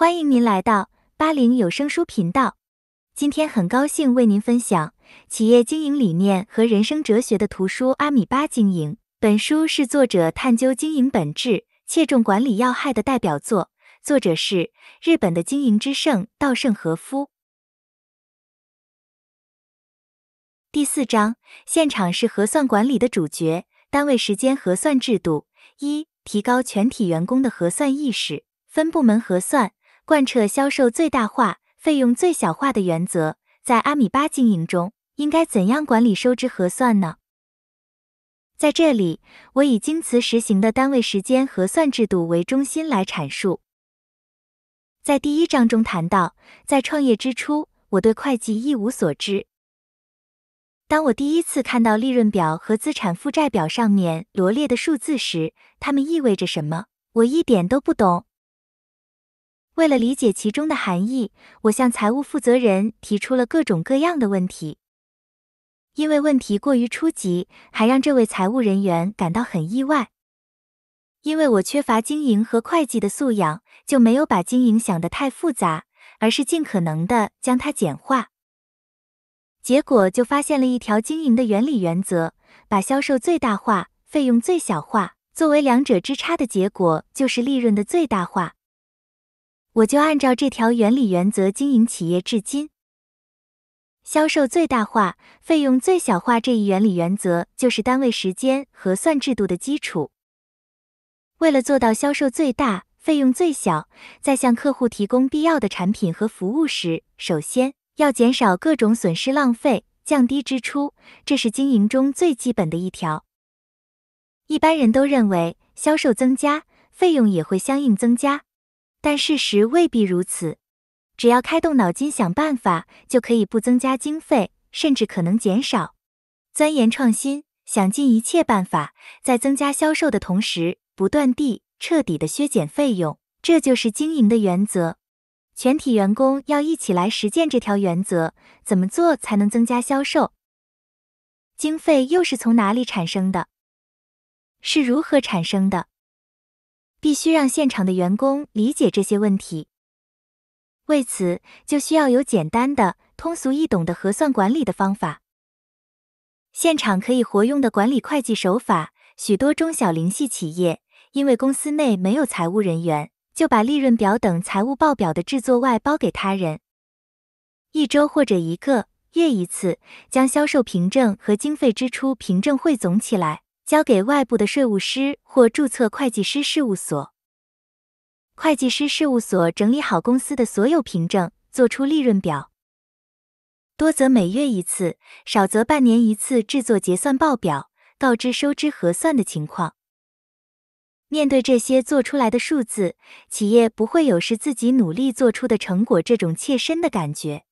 欢迎您来到八零有声书频道。今天很高兴为您分享企业经营理念和人生哲学的图书《阿米巴经营》。本书是作者探究经营本质、切中管理要害的代表作。作者是日本的经营之圣稻盛和夫。第四章，现场是核算管理的主角，单位时间核算制度。一、提高全体员工的核算意识，分部门核算。贯彻销售最大化、费用最小化的原则，在阿米巴经营中，应该怎样管理收支核算呢？在这里，我以京瓷实行的单位时间核算制度为中心来阐述。在第一章中谈到，在创业之初，我对会计一无所知。当我第一次看到利润表和资产负债表上面罗列的数字时，它们意味着什么？我一点都不懂。为了理解其中的含义，我向财务负责人提出了各种各样的问题。因为问题过于初级，还让这位财务人员感到很意外。因为我缺乏经营和会计的素养，就没有把经营想得太复杂，而是尽可能的将它简化。结果就发现了一条经营的原理原则：把销售最大化，费用最小化，作为两者之差的结果，就是利润的最大化。我就按照这条原理原则经营企业至今。销售最大化，费用最小化这一原理原则就是单位时间核算制度的基础。为了做到销售最大，费用最小，在向客户提供必要的产品和服务时，首先要减少各种损失浪费，降低支出，这是经营中最基本的一条。一般人都认为，销售增加，费用也会相应增加。但事实未必如此。只要开动脑筋想办法，就可以不增加经费，甚至可能减少。钻研创新，想尽一切办法，在增加销售的同时，不断地、彻底地削减费用，这就是经营的原则。全体员工要一起来实践这条原则。怎么做才能增加销售？经费又是从哪里产生的？是如何产生的？必须让现场的员工理解这些问题。为此，就需要有简单的、通俗易懂的核算管理的方法。现场可以活用的管理会计手法，许多中小零系企业因为公司内没有财务人员，就把利润表等财务报表的制作外包给他人，一周或者一个月一次，将销售凭证和经费支出凭证汇总起来。交给外部的税务师或注册会计师事务所，会计师事务所整理好公司的所有凭证，做出利润表，多则每月一次，少则半年一次制作结算报表，告知收支核算的情况。面对这些做出来的数字，企业不会有是自己努力做出的成果这种切身的感觉。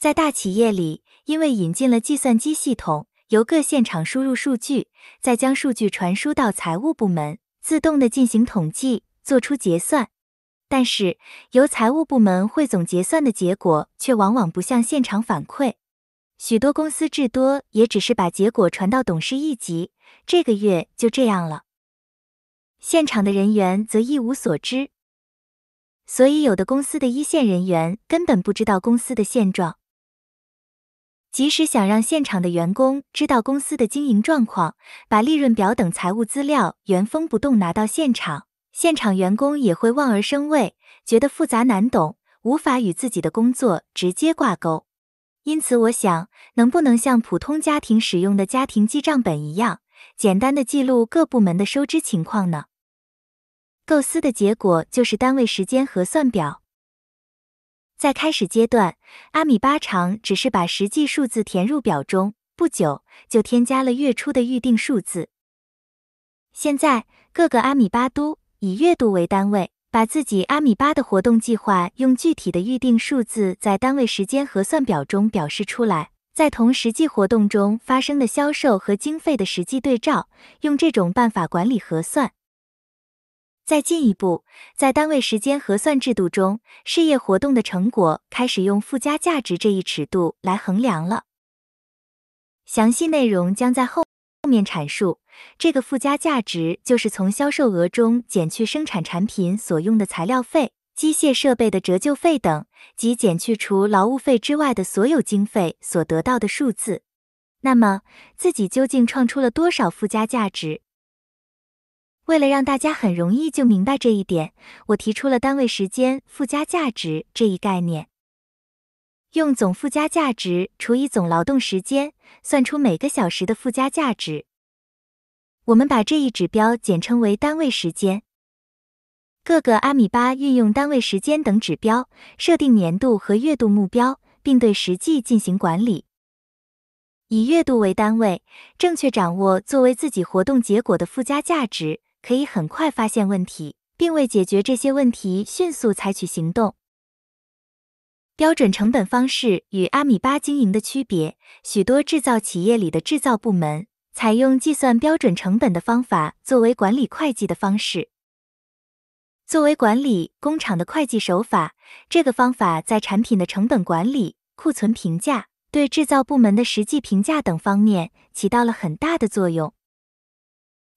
在大企业里，因为引进了计算机系统。由各现场输入数据，再将数据传输到财务部门，自动的进行统计，做出结算。但是由财务部门汇总结算的结果，却往往不向现场反馈。许多公司至多也只是把结果传到董事一级，这个月就这样了。现场的人员则一无所知，所以有的公司的一线人员根本不知道公司的现状。即使想让现场的员工知道公司的经营状况，把利润表等财务资料原封不动拿到现场，现场员工也会望而生畏，觉得复杂难懂，无法与自己的工作直接挂钩。因此，我想，能不能像普通家庭使用的家庭记账本一样，简单的记录各部门的收支情况呢？构思的结果就是单位时间核算表。在开始阶段，阿米巴长只是把实际数字填入表中，不久就添加了月初的预定数字。现在，各个阿米巴都以月度为单位，把自己阿米巴的活动计划用具体的预定数字在单位时间核算表中表示出来，在同实际活动中发生的销售和经费的实际对照，用这种办法管理核算。再进一步，在单位时间核算制度中，事业活动的成果开始用附加价值这一尺度来衡量了。详细内容将在后后面阐述。这个附加价值就是从销售额中减去生产产品所用的材料费、机械设备的折旧费等，即减去除劳务费之外的所有经费所得到的数字。那么，自己究竟创出了多少附加价值？为了让大家很容易就明白这一点，我提出了单位时间附加价值这一概念，用总附加价值除以总劳动时间，算出每个小时的附加价值。我们把这一指标简称为单位时间。各个阿米巴运用单位时间等指标，设定年度和月度目标，并对实际进行管理。以月度为单位，正确掌握作为自己活动结果的附加价值。可以很快发现问题，并为解决这些问题迅速采取行动。标准成本方式与阿米巴经营的区别。许多制造企业里的制造部门采用计算标准成本的方法作为管理会计的方式，作为管理工厂的会计手法。这个方法在产品的成本管理、库存评价、对制造部门的实际评价等方面起到了很大的作用。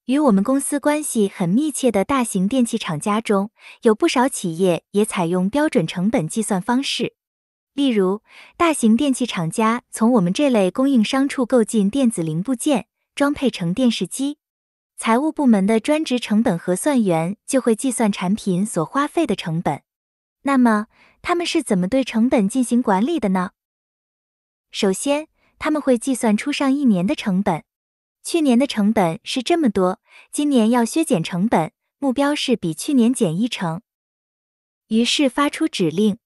与我们公司关系很密切的大型电器厂家中，有不少企业也采用标准成本计算方式。例如，大型电器厂家从我们这类供应商处购进电子零部件，装配成电视机，财务部门的专职成本核算员就会计算产品所花费的成本。那么，他们是怎么对成本进行管理的呢？首先，他们会计算出上一年的成本。去年的成本是这么多，今年要削减成本，目标是比去年减一成。于是发出指令，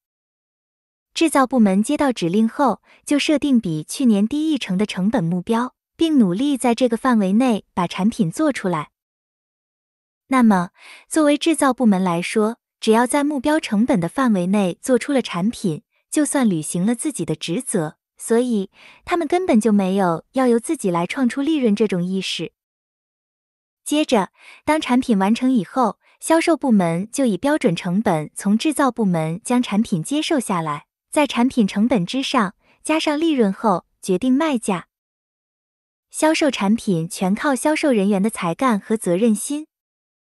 制造部门接到指令后，就设定比去年低一成的成本目标，并努力在这个范围内把产品做出来。那么，作为制造部门来说，只要在目标成本的范围内做出了产品，就算履行了自己的职责。所以，他们根本就没有要由自己来创出利润这种意识。接着，当产品完成以后，销售部门就以标准成本从制造部门将产品接受下来，在产品成本之上加上利润后决定卖价。销售产品全靠销售人员的才干和责任心，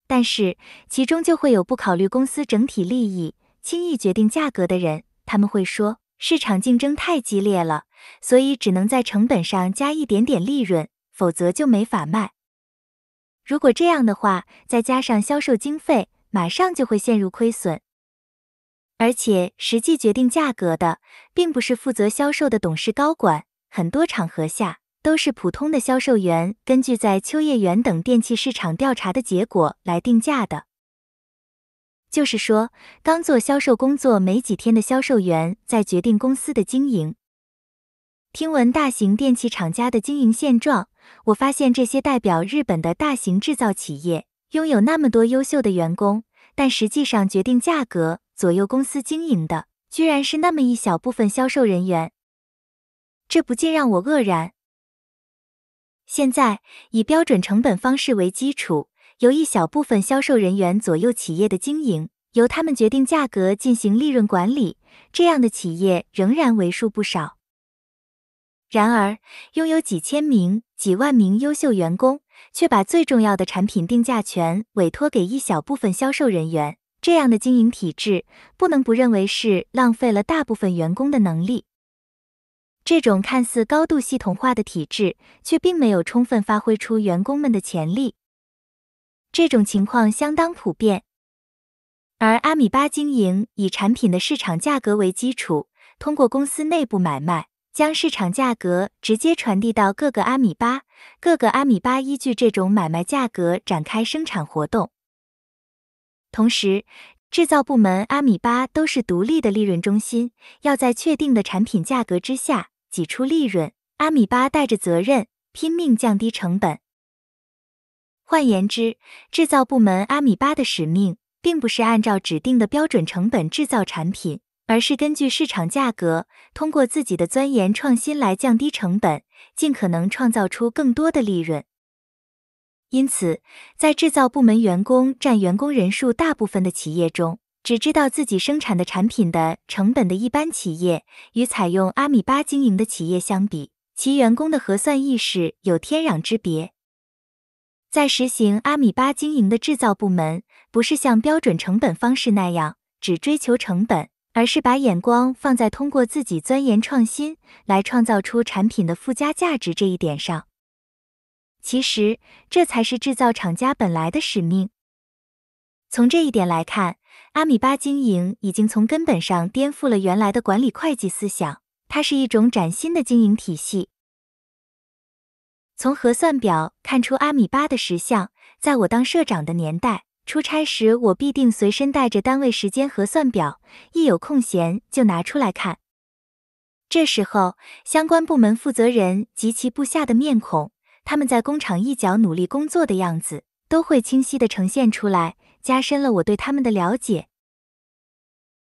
但是其中就会有不考虑公司整体利益、轻易决定价格的人。他们会说，市场竞争太激烈了。所以只能在成本上加一点点利润，否则就没法卖。如果这样的话，再加上销售经费，马上就会陷入亏损。而且，实际决定价格的，并不是负责销售的董事高管，很多场合下都是普通的销售员，根据在秋叶原等电器市场调查的结果来定价的。就是说，刚做销售工作没几天的销售员在决定公司的经营。听闻大型电器厂家的经营现状，我发现这些代表日本的大型制造企业拥有那么多优秀的员工，但实际上决定价格、左右公司经营的，居然是那么一小部分销售人员。这不禁让我愕然。现在以标准成本方式为基础，由一小部分销售人员左右企业的经营，由他们决定价格进行利润管理，这样的企业仍然为数不少。然而，拥有几千名、几万名优秀员工，却把最重要的产品定价权委托给一小部分销售人员，这样的经营体制，不能不认为是浪费了大部分员工的能力。这种看似高度系统化的体制，却并没有充分发挥出员工们的潜力。这种情况相当普遍。而阿米巴经营以产品的市场价格为基础，通过公司内部买卖。将市场价格直接传递到各个阿米巴，各个阿米巴依据这种买卖价格展开生产活动。同时，制造部门阿米巴都是独立的利润中心，要在确定的产品价格之下挤出利润。阿米巴带着责任拼命降低成本。换言之，制造部门阿米巴的使命，并不是按照指定的标准成本制造产品。而是根据市场价格，通过自己的钻研创新来降低成本，尽可能创造出更多的利润。因此，在制造部门员工占员工人数大部分的企业中，只知道自己生产的产品的成本的一般企业，与采用阿米巴经营的企业相比，其员工的核算意识有天壤之别。在实行阿米巴经营的制造部门，不是像标准成本方式那样只追求成本。而是把眼光放在通过自己钻研创新来创造出产品的附加价值这一点上。其实，这才是制造厂家本来的使命。从这一点来看，阿米巴经营已经从根本上颠覆了原来的管理会计思想，它是一种崭新的经营体系。从核算表看出阿米巴的实相，在我当社长的年代。出差时，我必定随身带着单位时间核算表，一有空闲就拿出来看。这时候，相关部门负责人及其部下的面孔，他们在工厂一角努力工作的样子，都会清晰的呈现出来，加深了我对他们的了解。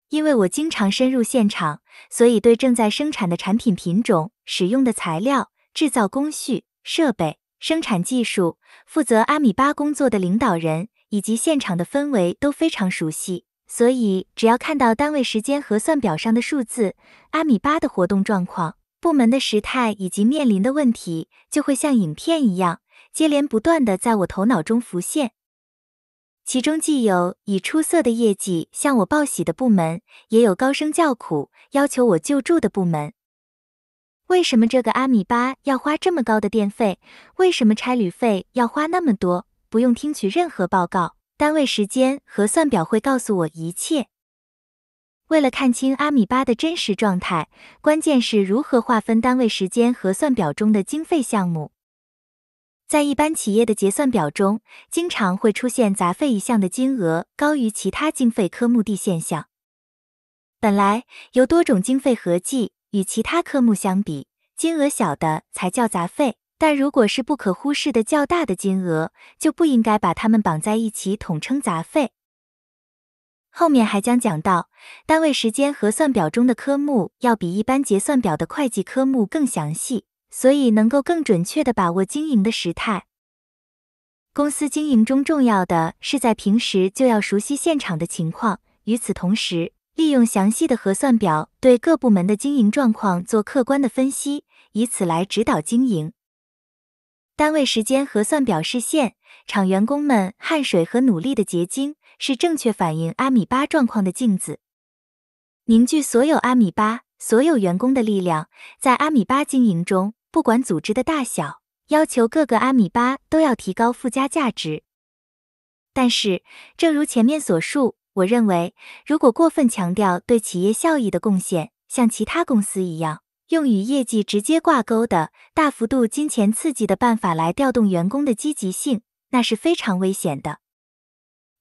因为我经常深入现场，所以对正在生产的产品品种、使用的材料、制造工序、设备、生产技术、负责阿米巴工作的领导人。以及现场的氛围都非常熟悉，所以只要看到单位时间核算表上的数字，阿米巴的活动状况、部门的时态以及面临的问题，就会像影片一样接连不断的在我头脑中浮现。其中既有以出色的业绩向我报喜的部门，也有高声叫苦、要求我救助的部门。为什么这个阿米巴要花这么高的电费？为什么差旅费要花那么多？不用听取任何报告，单位时间核算表会告诉我一切。为了看清阿米巴的真实状态，关键是如何划分单位时间核算表中的经费项目。在一般企业的结算表中，经常会出现杂费一项的金额高于其他经费科目的现象。本来由多种经费合计与其他科目相比，金额小的才叫杂费。但如果是不可忽视的较大的金额，就不应该把它们绑在一起统称杂费。后面还将讲到，单位时间核算表中的科目要比一般结算表的会计科目更详细，所以能够更准确地把握经营的时态。公司经营中重要的是在平时就要熟悉现场的情况，与此同时，利用详细的核算表对各部门的经营状况做客观的分析，以此来指导经营。单位时间核算表示现厂员工们汗水和努力的结晶，是正确反映阿米巴状况的镜子。凝聚所有阿米巴、所有员工的力量，在阿米巴经营中，不管组织的大小，要求各个阿米巴都要提高附加价值。但是，正如前面所述，我认为如果过分强调对企业效益的贡献，像其他公司一样。用与业绩直接挂钩的大幅度金钱刺激的办法来调动员工的积极性，那是非常危险的。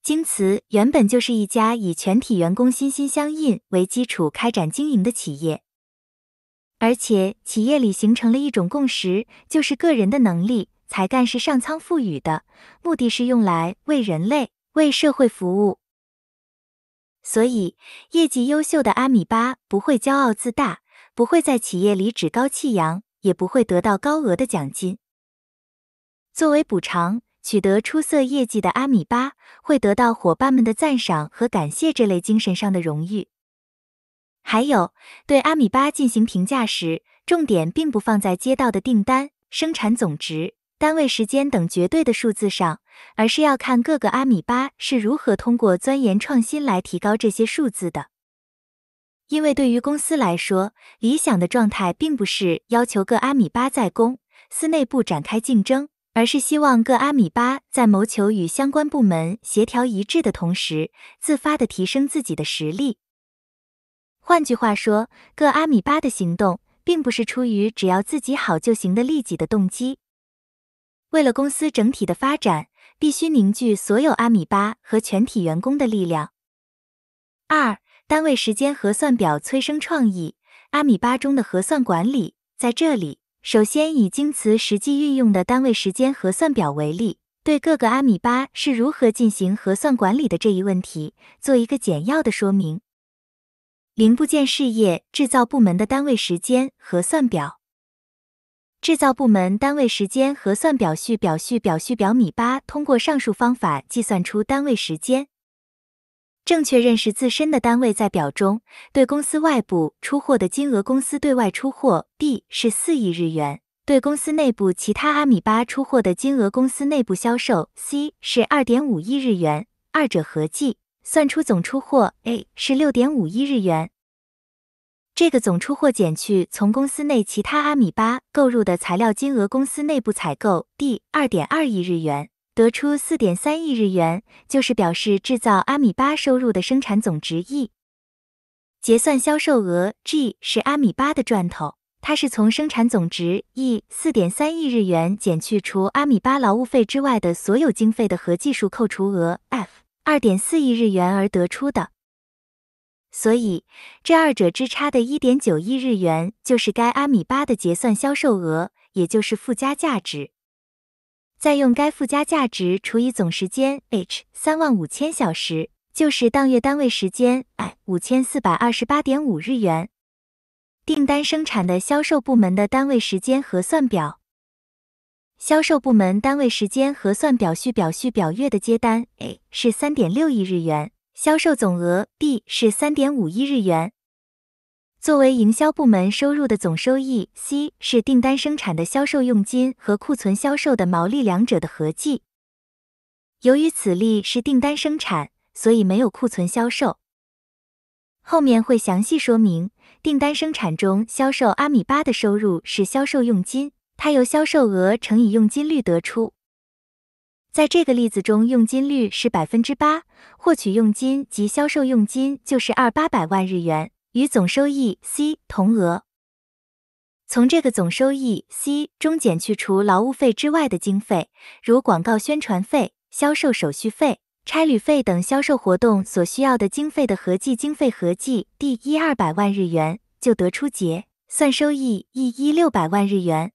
京瓷原本就是一家以全体员工心心相印为基础开展经营的企业，而且企业里形成了一种共识，就是个人的能力才干是上苍赋予的，目的是用来为人类、为社会服务。所以，业绩优秀的阿米巴不会骄傲自大。不会在企业里趾高气扬，也不会得到高额的奖金。作为补偿，取得出色业绩的阿米巴会得到伙伴们的赞赏和感谢，这类精神上的荣誉。还有，对阿米巴进行评价时，重点并不放在接到的订单、生产总值、单位时间等绝对的数字上，而是要看各个阿米巴是如何通过钻研创新来提高这些数字的。因为对于公司来说，理想的状态并不是要求各阿米巴在公司内部展开竞争，而是希望各阿米巴在谋求与相关部门协调一致的同时，自发的提升自己的实力。换句话说，各阿米巴的行动并不是出于只要自己好就行的利己的动机。为了公司整体的发展，必须凝聚所有阿米巴和全体员工的力量。二。单位时间核算表催生创意，阿米巴中的核算管理在这里。首先以京瓷实际运用的单位时间核算表为例，对各个阿米巴是如何进行核算管理的这一问题做一个简要的说明。零部件事业制造部门的单位时间核算表，制造部门单位时间核算表序表序表序表米八通过上述方法计算出单位时间。正确认识自身的单位在表中，对公司外部出货的金额公司对外出货 B 是四亿日元，对公司内部其他阿米巴出货的金额公司内部销售 C 是二点五亿日元，二者合计算出总出货 A 是六点五亿日元。这个总出货减去从公司内其他阿米巴购入的材料金额公司内部采购 D 二点二亿日元。得出四点三亿日元，就是表示制造阿米巴收入的生产总值 E。结算销售额 G 是阿米巴的赚头，它是从生产总值 E 四点三亿日元减去除阿米巴劳务费之外的所有经费的合计数扣除额 F 二点四亿日元而得出的。所以，这二者之差的一点九亿日元就是该阿米巴的结算销售额，也就是附加价值。再用该附加价值除以总时间 H 三万五千小时，就是当月单位时间五千四百二十八点五日元。订单生产的销售部门的单位时间核算表。销售部门单位时间核算表序表序表月的接单 A 是三点六亿日元，销售总额 B 是三点五亿日元。作为营销部门收入的总收益 C 是订单生产的销售佣金和库存销售的毛利两者的合计。由于此例是订单生产，所以没有库存销售。后面会详细说明订单生产中销售阿米巴的收入是销售佣金，它由销售额乘以佣金率得出。在这个例子中，佣金率是百分之八，获取佣金及销售佣金就是二八百万日元。与总收益 C 同额，从这个总收益 C 中减去除劳务费之外的经费，如广告宣传费、销售手续费、差旅费等销售活动所需要的经费的合计经费合计第一二百万日元，就得出结算收益 E 一六百万日元，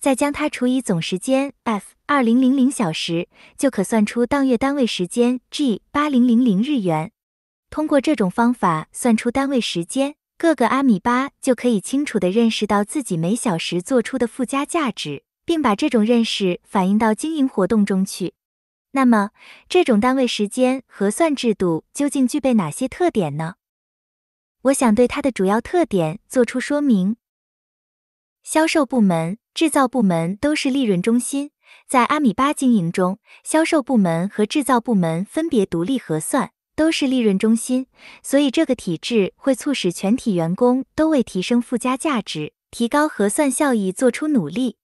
再将它除以总时间 F 二零零零小时，就可算出当月单位时间 G 八零零零日元。通过这种方法算出单位时间，各个阿米巴就可以清楚地认识到自己每小时做出的附加价值，并把这种认识反映到经营活动中去。那么，这种单位时间核算制度究竟具备哪些特点呢？我想对它的主要特点做出说明。销售部门、制造部门都是利润中心，在阿米巴经营中，销售部门和制造部门分别独立核算。都是利润中心，所以这个体制会促使全体员工都为提升附加价值、提高核算效益做出努力。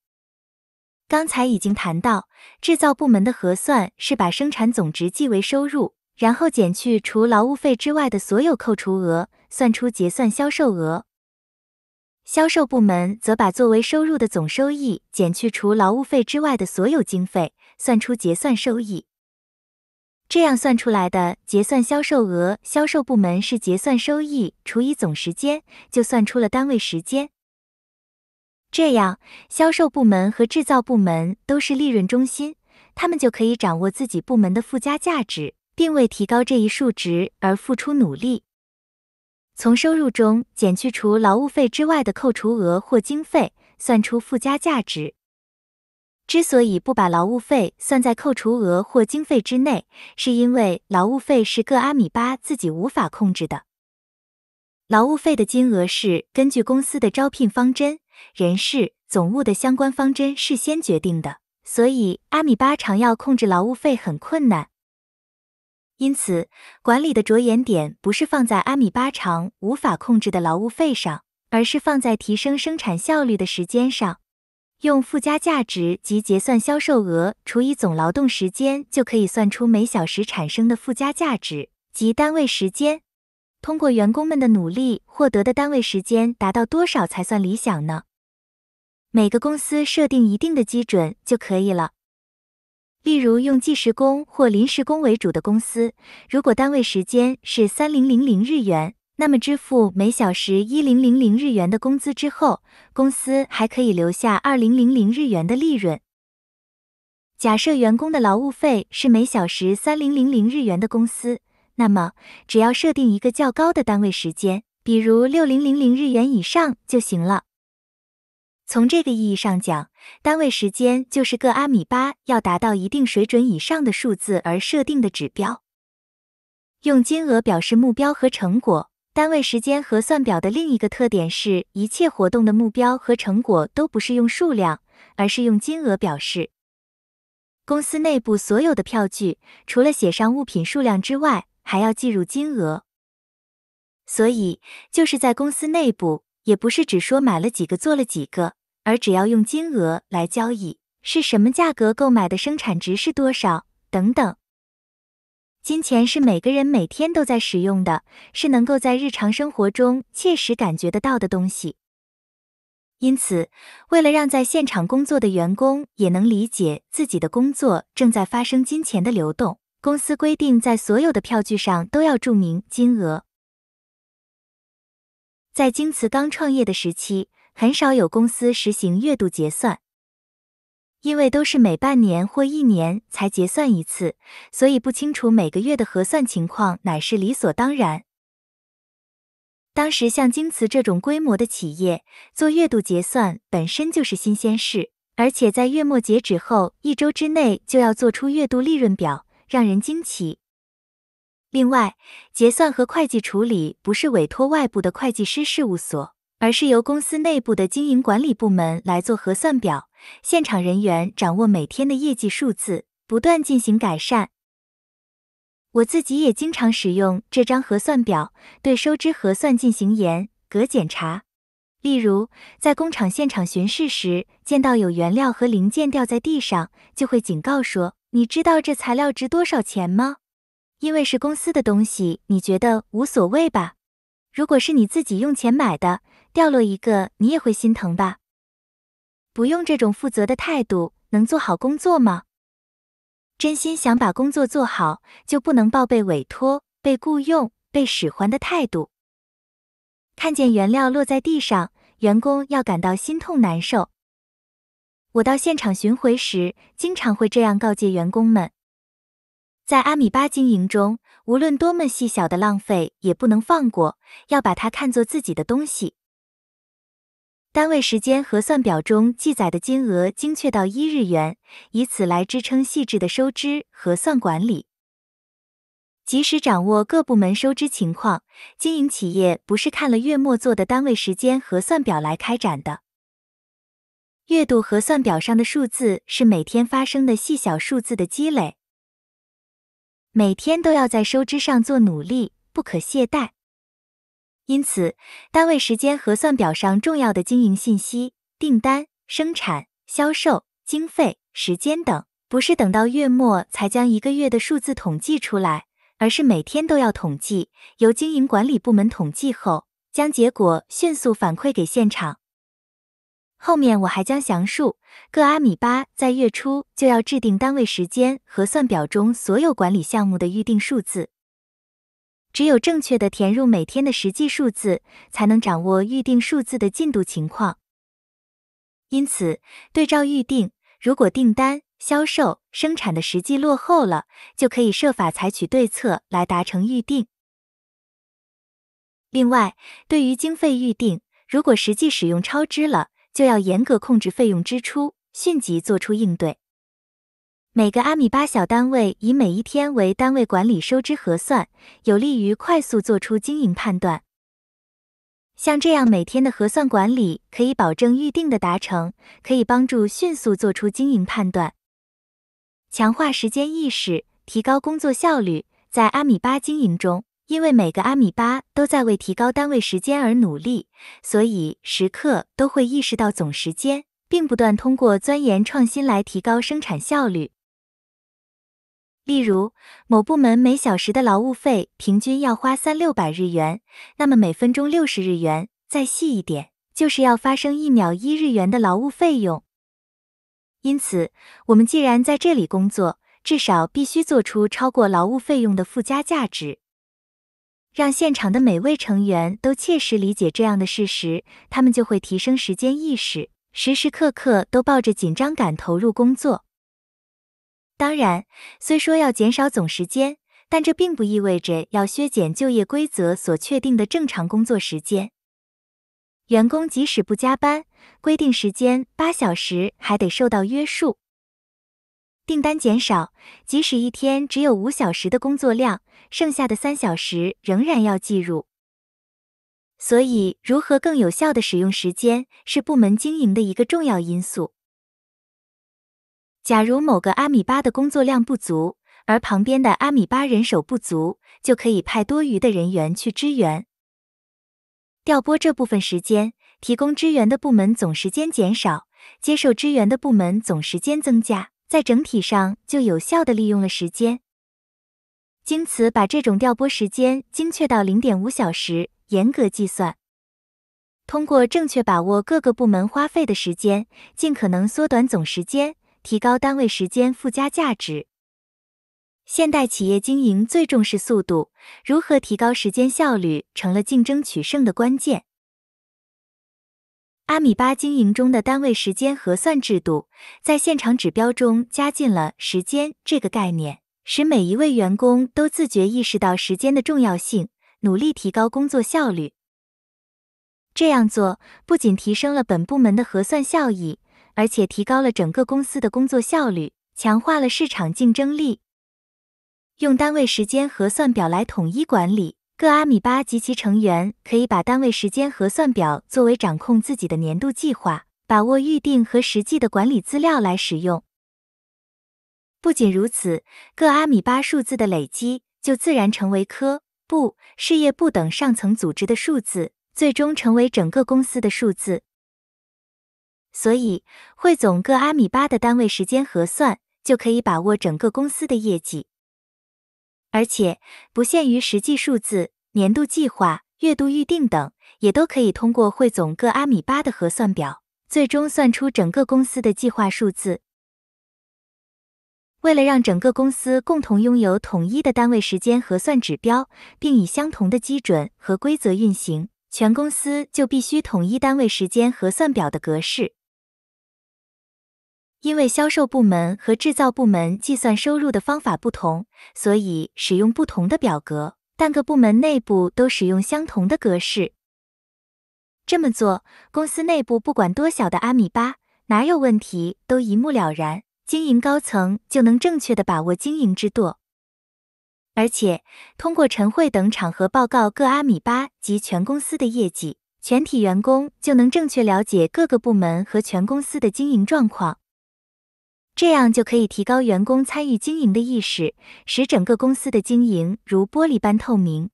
刚才已经谈到，制造部门的核算是把生产总值记为收入，然后减去除劳务费之外的所有扣除额，算出结算销售额。销售部门则把作为收入的总收益减去除劳务费之外的所有经费，算出结算收益。这样算出来的结算销售额，销售部门是结算收益除以总时间，就算出了单位时间。这样，销售部门和制造部门都是利润中心，他们就可以掌握自己部门的附加价值，并为提高这一数值而付出努力。从收入中减去除劳务费之外的扣除额或经费，算出附加价值。之所以不把劳务费算在扣除额或经费之内，是因为劳务费是各阿米巴自己无法控制的。劳务费的金额是根据公司的招聘方针、人事、总务的相关方针事先决定的，所以阿米巴常要控制劳务费很困难。因此，管理的着眼点不是放在阿米巴常无法控制的劳务费上，而是放在提升生产效率的时间上。用附加价值及结算销售额除以总劳动时间，就可以算出每小时产生的附加价值及单位时间。通过员工们的努力获得的单位时间达到多少才算理想呢？每个公司设定一定的基准就可以了。例如，用计时工或临时工为主的公司，如果单位时间是三零零零日元。那么支付每小时一零零零日元的工资之后，公司还可以留下二零零零日元的利润。假设员工的劳务费是每小时三零零零日元的公司，那么只要设定一个较高的单位时间，比如六零零零日元以上就行了。从这个意义上讲，单位时间就是各阿米巴要达到一定水准以上的数字而设定的指标，用金额表示目标和成果。单位时间核算表的另一个特点是，一切活动的目标和成果都不是用数量，而是用金额表示。公司内部所有的票据，除了写上物品数量之外，还要计入金额。所以，就是在公司内部，也不是只说买了几个、做了几个，而只要用金额来交易，是什么价格购买的，生产值是多少，等等。金钱是每个人每天都在使用的，是能够在日常生活中切实感觉得到的东西。因此，为了让在现场工作的员工也能理解自己的工作正在发生金钱的流动，公司规定在所有的票据上都要注明金额。在京瓷刚创业的时期，很少有公司实行月度结算。因为都是每半年或一年才结算一次，所以不清楚每个月的核算情况乃是理所当然。当时像京瓷这种规模的企业做月度结算本身就是新鲜事，而且在月末截止后一周之内就要做出月度利润表，让人惊奇。另外，结算和会计处理不是委托外部的会计师事务所。而是由公司内部的经营管理部门来做核算表，现场人员掌握每天的业绩数字，不断进行改善。我自己也经常使用这张核算表，对收支核算进行严格检查。例如，在工厂现场巡视时，见到有原料和零件掉在地上，就会警告说：“你知道这材料值多少钱吗？”因为是公司的东西，你觉得无所谓吧？如果是你自己用钱买的，掉落一个，你也会心疼吧？不用这种负责的态度，能做好工作吗？真心想把工作做好，就不能报备委托、被雇佣、被使唤的态度。看见原料落在地上，员工要感到心痛难受。我到现场巡回时，经常会这样告诫员工们：在阿米巴经营中，无论多么细小的浪费也不能放过，要把它看作自己的东西。单位时间核算表中记载的金额精确到一日元，以此来支撑细致的收支核算管理。及时掌握各部门收支情况，经营企业不是看了月末做的单位时间核算表来开展的。月度核算表上的数字是每天发生的细小数字的积累。每天都要在收支上做努力，不可懈怠。因此，单位时间核算表上重要的经营信息、订单、生产、销售、经费、时间等，不是等到月末才将一个月的数字统计出来，而是每天都要统计，由经营管理部门统计后，将结果迅速反馈给现场。后面我还将详述，各阿米巴在月初就要制定单位时间核算表中所有管理项目的预定数字。只有正确的填入每天的实际数字，才能掌握预定数字的进度情况。因此，对照预定，如果订单、销售、生产的实际落后了，就可以设法采取对策来达成预定。另外，对于经费预定，如果实际使用超支了，就要严格控制费用支出，迅即做出应对。每个阿米巴小单位以每一天为单位管理收支核算，有利于快速做出经营判断。像这样每天的核算管理，可以保证预定的达成，可以帮助迅速做出经营判断，强化时间意识，提高工作效率。在阿米巴经营中，因为每个阿米巴都在为提高单位时间而努力，所以时刻都会意识到总时间，并不断通过钻研创新来提高生产效率。例如，某部门每小时的劳务费平均要花三六百日元，那么每分钟六十日元，再细一点，就是要发生一秒一日元的劳务费用。因此，我们既然在这里工作，至少必须做出超过劳务费用的附加价值。让现场的每位成员都切实理解这样的事实，他们就会提升时间意识，时时刻刻都抱着紧张感投入工作。当然，虽说要减少总时间，但这并不意味着要削减就业规则所确定的正常工作时间。员工即使不加班，规定时间八小时还得受到约束。订单减少，即使一天只有五小时的工作量，剩下的三小时仍然要计入。所以，如何更有效的使用时间，是部门经营的一个重要因素。假如某个阿米巴的工作量不足，而旁边的阿米巴人手不足，就可以派多余的人员去支援，调拨这部分时间，提供支援的部门总时间减少，接受支援的部门总时间增加，在整体上就有效的利用了时间。经此把这种调拨时间精确到零点五小时，严格计算，通过正确把握各个部门花费的时间，尽可能缩短总时间。提高单位时间附加价值。现代企业经营最重视速度，如何提高时间效率成了竞争取胜的关键。阿米巴经营中的单位时间核算制度，在现场指标中加进了时间这个概念，使每一位员工都自觉意识到时间的重要性，努力提高工作效率。这样做不仅提升了本部门的核算效益。而且提高了整个公司的工作效率，强化了市场竞争力。用单位时间核算表来统一管理各阿米巴及其成员，可以把单位时间核算表作为掌控自己的年度计划，把握预定和实际的管理资料来使用。不仅如此，各阿米巴数字的累积就自然成为科、部、事业部等上层组织的数字，最终成为整个公司的数字。所以，汇总各阿米巴的单位时间核算，就可以把握整个公司的业绩。而且，不限于实际数字，年度计划、月度预定等，也都可以通过汇总各阿米巴的核算表，最终算出整个公司的计划数字。为了让整个公司共同拥有统一的单位时间核算指标，并以相同的基准和规则运行，全公司就必须统一单位时间核算表的格式。因为销售部门和制造部门计算收入的方法不同，所以使用不同的表格，但各部门内部都使用相同的格式。这么做，公司内部不管多小的阿米巴，哪有问题都一目了然，经营高层就能正确的把握经营之舵。而且，通过晨会等场合报告各阿米巴及全公司的业绩，全体员工就能正确了解各个部门和全公司的经营状况。这样就可以提高员工参与经营的意识，使整个公司的经营如玻璃般透明。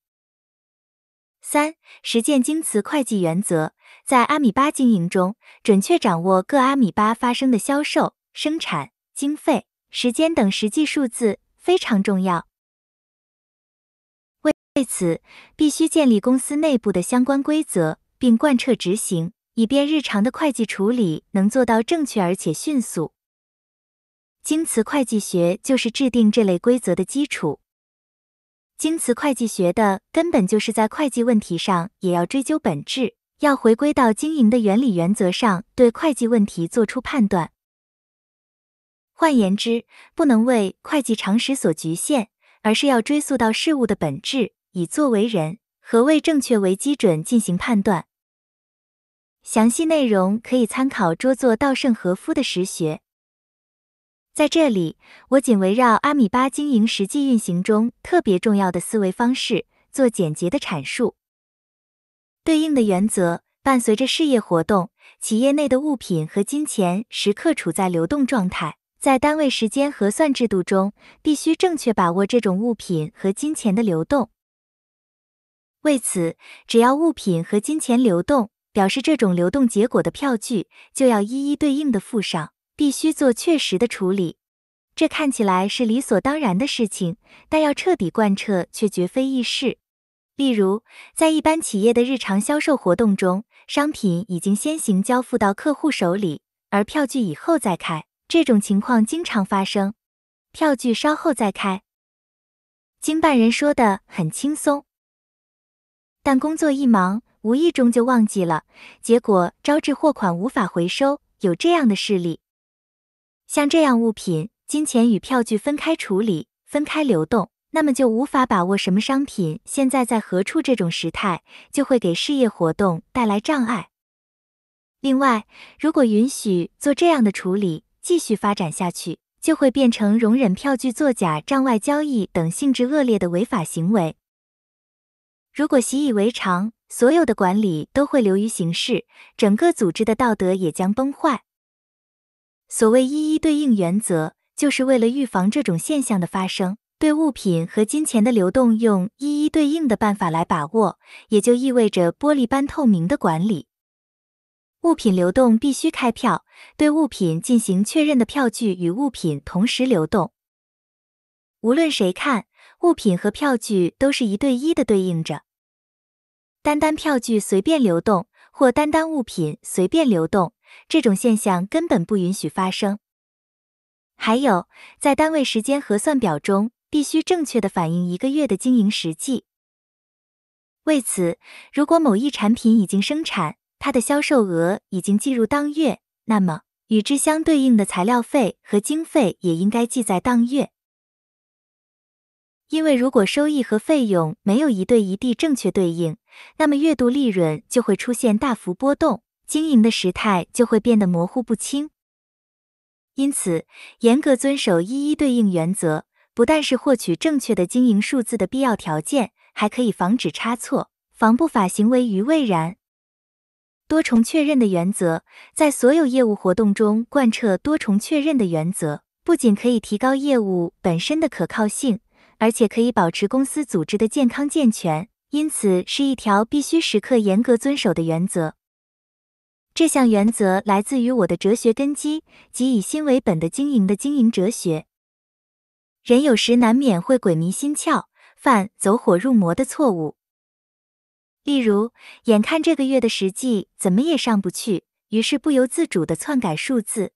三、实践京瓷会计原则，在阿米巴经营中，准确掌握各阿米巴发生的销售、生产、经费、时间等实际数字非常重要。为为此，必须建立公司内部的相关规则，并贯彻执行，以便日常的会计处理能做到正确而且迅速。京瓷会计学就是制定这类规则的基础。京瓷会计学的根本就是在会计问题上也要追究本质，要回归到经营的原理原则上对会计问题做出判断。换言之，不能为会计常识所局限，而是要追溯到事物的本质，以作为人何谓正确为基准进行判断。详细内容可以参考桌座稻盛和夫的实学》。在这里，我仅围绕阿米巴经营实际运行中特别重要的思维方式做简洁的阐述。对应的原则伴随着事业活动，企业内的物品和金钱时刻处在流动状态。在单位时间核算制度中，必须正确把握这种物品和金钱的流动。为此，只要物品和金钱流动，表示这种流动结果的票据就要一一对应的附上。必须做确实的处理，这看起来是理所当然的事情，但要彻底贯彻却绝非易事。例如，在一般企业的日常销售活动中，商品已经先行交付到客户手里，而票据以后再开，这种情况经常发生。票据稍后再开，经办人说的很轻松，但工作一忙，无意中就忘记了，结果招致货款无法回收。有这样的事例。像这样，物品、金钱与票据分开处理、分开流动，那么就无法把握什么商品现在在何处，这种时态就会给事业活动带来障碍。另外，如果允许做这样的处理，继续发展下去，就会变成容忍票据作假、账外交易等性质恶劣的违法行为。如果习以为常，所有的管理都会流于形式，整个组织的道德也将崩坏。所谓一一对应原则，就是为了预防这种现象的发生。对物品和金钱的流动，用一一对应的办法来把握，也就意味着玻璃般透明的管理。物品流动必须开票，对物品进行确认的票据与物品同时流动。无论谁看，物品和票据都是一对一的对应着。单单票据随便流动，或单单物品随便流动。这种现象根本不允许发生。还有，在单位时间核算表中，必须正确地反映一个月的经营实际。为此，如果某一产品已经生产，它的销售额已经计入当月，那么与之相对应的材料费和经费也应该记在当月。因为如果收益和费用没有一对一地正确对应，那么月度利润就会出现大幅波动。经营的时态就会变得模糊不清，因此严格遵守一一对应原则，不但是获取正确的经营数字的必要条件，还可以防止差错，防不法行为于未然。多重确认的原则，在所有业务活动中贯彻多重确认的原则，不仅可以提高业务本身的可靠性，而且可以保持公司组织的健康健全，因此是一条必须时刻严格遵守的原则。这项原则来自于我的哲学根基，即以心为本的经营的经营哲学。人有时难免会鬼迷心窍，犯走火入魔的错误。例如，眼看这个月的实际怎么也上不去，于是不由自主的篡改数字。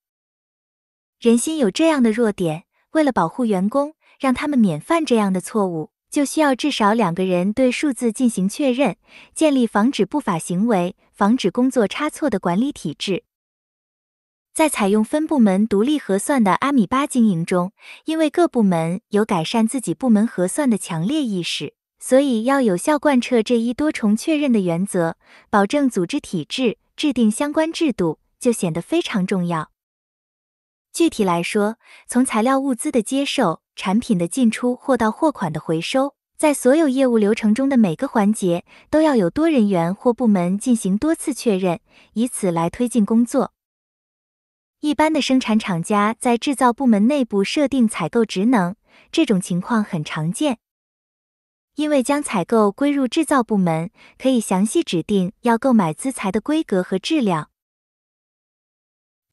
人心有这样的弱点，为了保护员工，让他们免犯这样的错误。就需要至少两个人对数字进行确认，建立防止不法行为、防止工作差错的管理体制。在采用分部门独立核算的阿米巴经营中，因为各部门有改善自己部门核算的强烈意识，所以要有效贯彻这一多重确认的原则，保证组织体制、制定相关制度就显得非常重要。具体来说，从材料物资的接受。产品的进出或到货款的回收，在所有业务流程中的每个环节，都要有多人员或部门进行多次确认，以此来推进工作。一般的生产厂家在制造部门内部设定采购职能，这种情况很常见，因为将采购归入制造部门，可以详细指定要购买资材的规格和质量。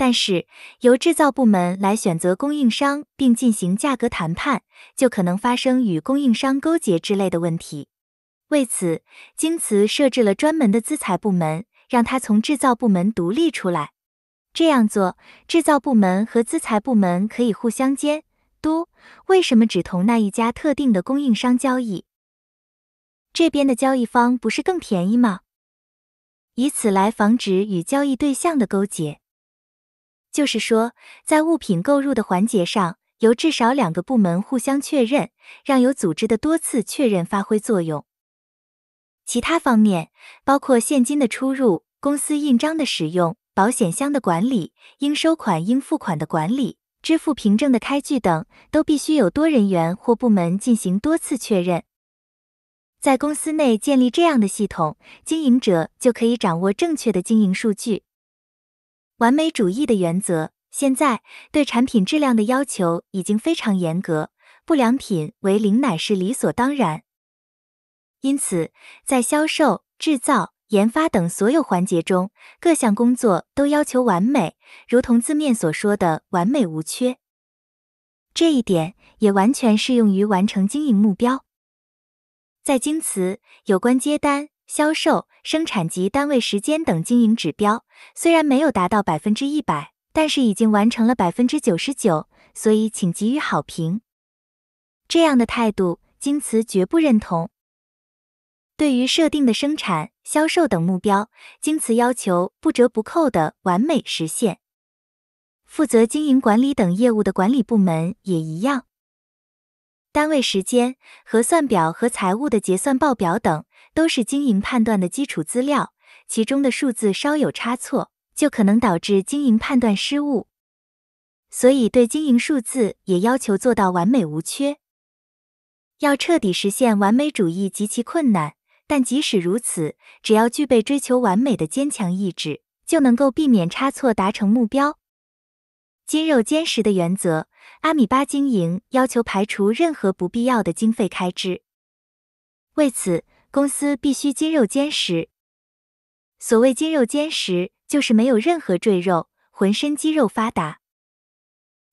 但是由制造部门来选择供应商并进行价格谈判，就可能发生与供应商勾结之类的问题。为此，京瓷设置了专门的资材部门，让它从制造部门独立出来。这样做，制造部门和资材部门可以互相监督。为什么只同那一家特定的供应商交易？这边的交易方不是更便宜吗？以此来防止与交易对象的勾结。就是说，在物品购入的环节上，由至少两个部门互相确认，让有组织的多次确认发挥作用。其他方面，包括现金的出入、公司印章的使用、保险箱的管理、应收款、应付款的管理、支付凭证的开具等，都必须有多人员或部门进行多次确认。在公司内建立这样的系统，经营者就可以掌握正确的经营数据。完美主义的原则，现在对产品质量的要求已经非常严格，不良品为零乃是理所当然。因此，在销售、制造、研发等所有环节中，各项工作都要求完美，如同字面所说的完美无缺。这一点也完全适用于完成经营目标。在京瓷，有关接单。销售、生产及单位时间等经营指标虽然没有达到百分之一百，但是已经完成了百分之九十九，所以请给予好评。这样的态度，京瓷绝不认同。对于设定的生产、销售等目标，京瓷要求不折不扣的完美实现。负责经营管理等业务的管理部门也一样。单位时间核算表和财务的结算报表等。都是经营判断的基础资料，其中的数字稍有差错，就可能导致经营判断失误。所以，对经营数字也要求做到完美无缺。要彻底实现完美主义极其困难，但即使如此，只要具备追求完美的坚强意志，就能够避免差错，达成目标。筋肉坚实的原则，阿米巴经营要求排除任何不必要的经费开支。为此。公司必须筋肉坚实。所谓筋肉坚实，就是没有任何赘肉，浑身肌肉发达。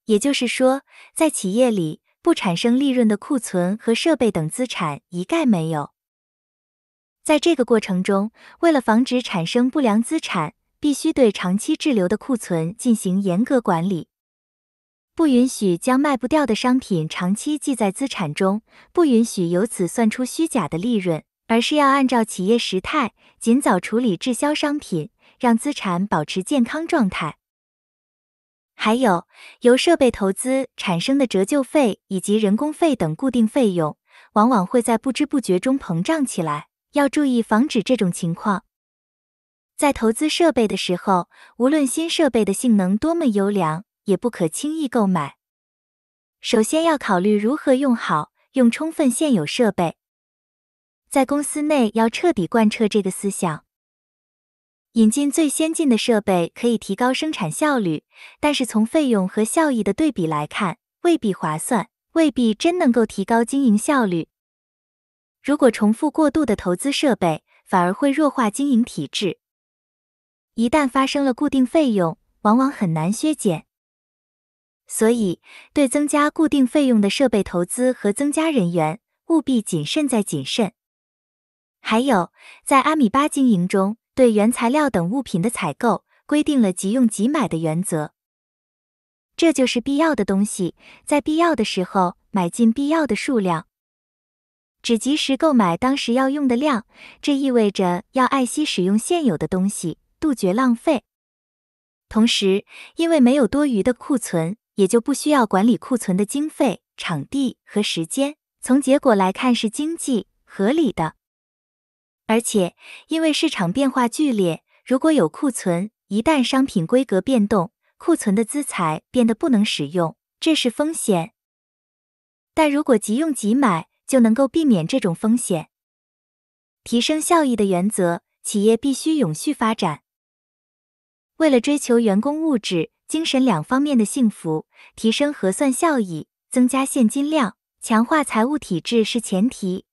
也就是说，在企业里，不产生利润的库存和设备等资产一概没有。在这个过程中，为了防止产生不良资产，必须对长期滞留的库存进行严格管理，不允许将卖不掉的商品长期记在资产中，不允许由此算出虚假的利润。而是要按照企业时态，尽早处理滞销商品，让资产保持健康状态。还有，由设备投资产生的折旧费以及人工费等固定费用，往往会在不知不觉中膨胀起来，要注意防止这种情况。在投资设备的时候，无论新设备的性能多么优良，也不可轻易购买。首先要考虑如何用好、用充分现有设备。在公司内要彻底贯彻这个思想。引进最先进的设备可以提高生产效率，但是从费用和效益的对比来看，未必划算，未必真能够提高经营效率。如果重复过度的投资设备，反而会弱化经营体制。一旦发生了固定费用，往往很难削减。所以，对增加固定费用的设备投资和增加人员，务必谨慎再谨慎。还有，在阿米巴经营中，对原材料等物品的采购，规定了即用即买的原则。这就是必要的东西，在必要的时候买进必要的数量，只及时购买当时要用的量。这意味着要爱惜使用现有的东西，杜绝浪费。同时，因为没有多余的库存，也就不需要管理库存的经费、场地和时间。从结果来看，是经济合理的。而且，因为市场变化剧烈，如果有库存，一旦商品规格变动，库存的资材变得不能使用，这是风险。但如果急用急买，就能够避免这种风险，提升效益的原则。企业必须永续发展。为了追求员工物质、精神两方面的幸福，提升核算效益，增加现金量，强化财务体制是前提。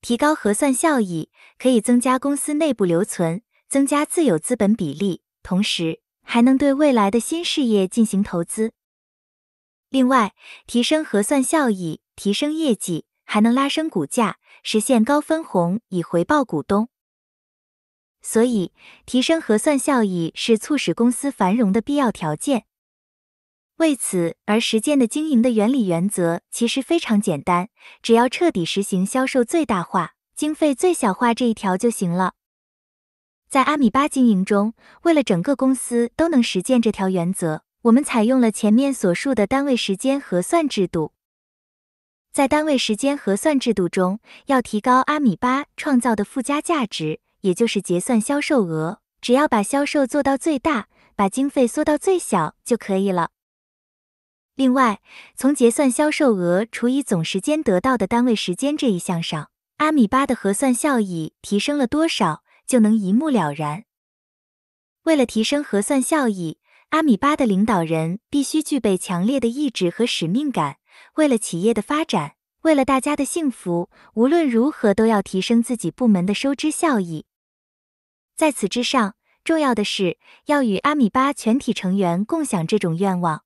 提高核算效益，可以增加公司内部留存，增加自有资本比例，同时还能对未来的新事业进行投资。另外，提升核算效益、提升业绩，还能拉升股价，实现高分红以回报股东。所以，提升核算效益是促使公司繁荣的必要条件。为此而实践的经营的原理原则其实非常简单，只要彻底实行销售最大化、经费最小化这一条就行了。在阿米巴经营中，为了整个公司都能实践这条原则，我们采用了前面所述的单位时间核算制度。在单位时间核算制度中，要提高阿米巴创造的附加价值，也就是结算销售额，只要把销售做到最大，把经费缩到最小就可以了。另外，从结算销售额除以总时间得到的单位时间这一项上，阿米巴的核算效益提升了多少，就能一目了然。为了提升核算效益，阿米巴的领导人必须具备强烈的意志和使命感。为了企业的发展，为了大家的幸福，无论如何都要提升自己部门的收支效益。在此之上，重要的是要与阿米巴全体成员共享这种愿望。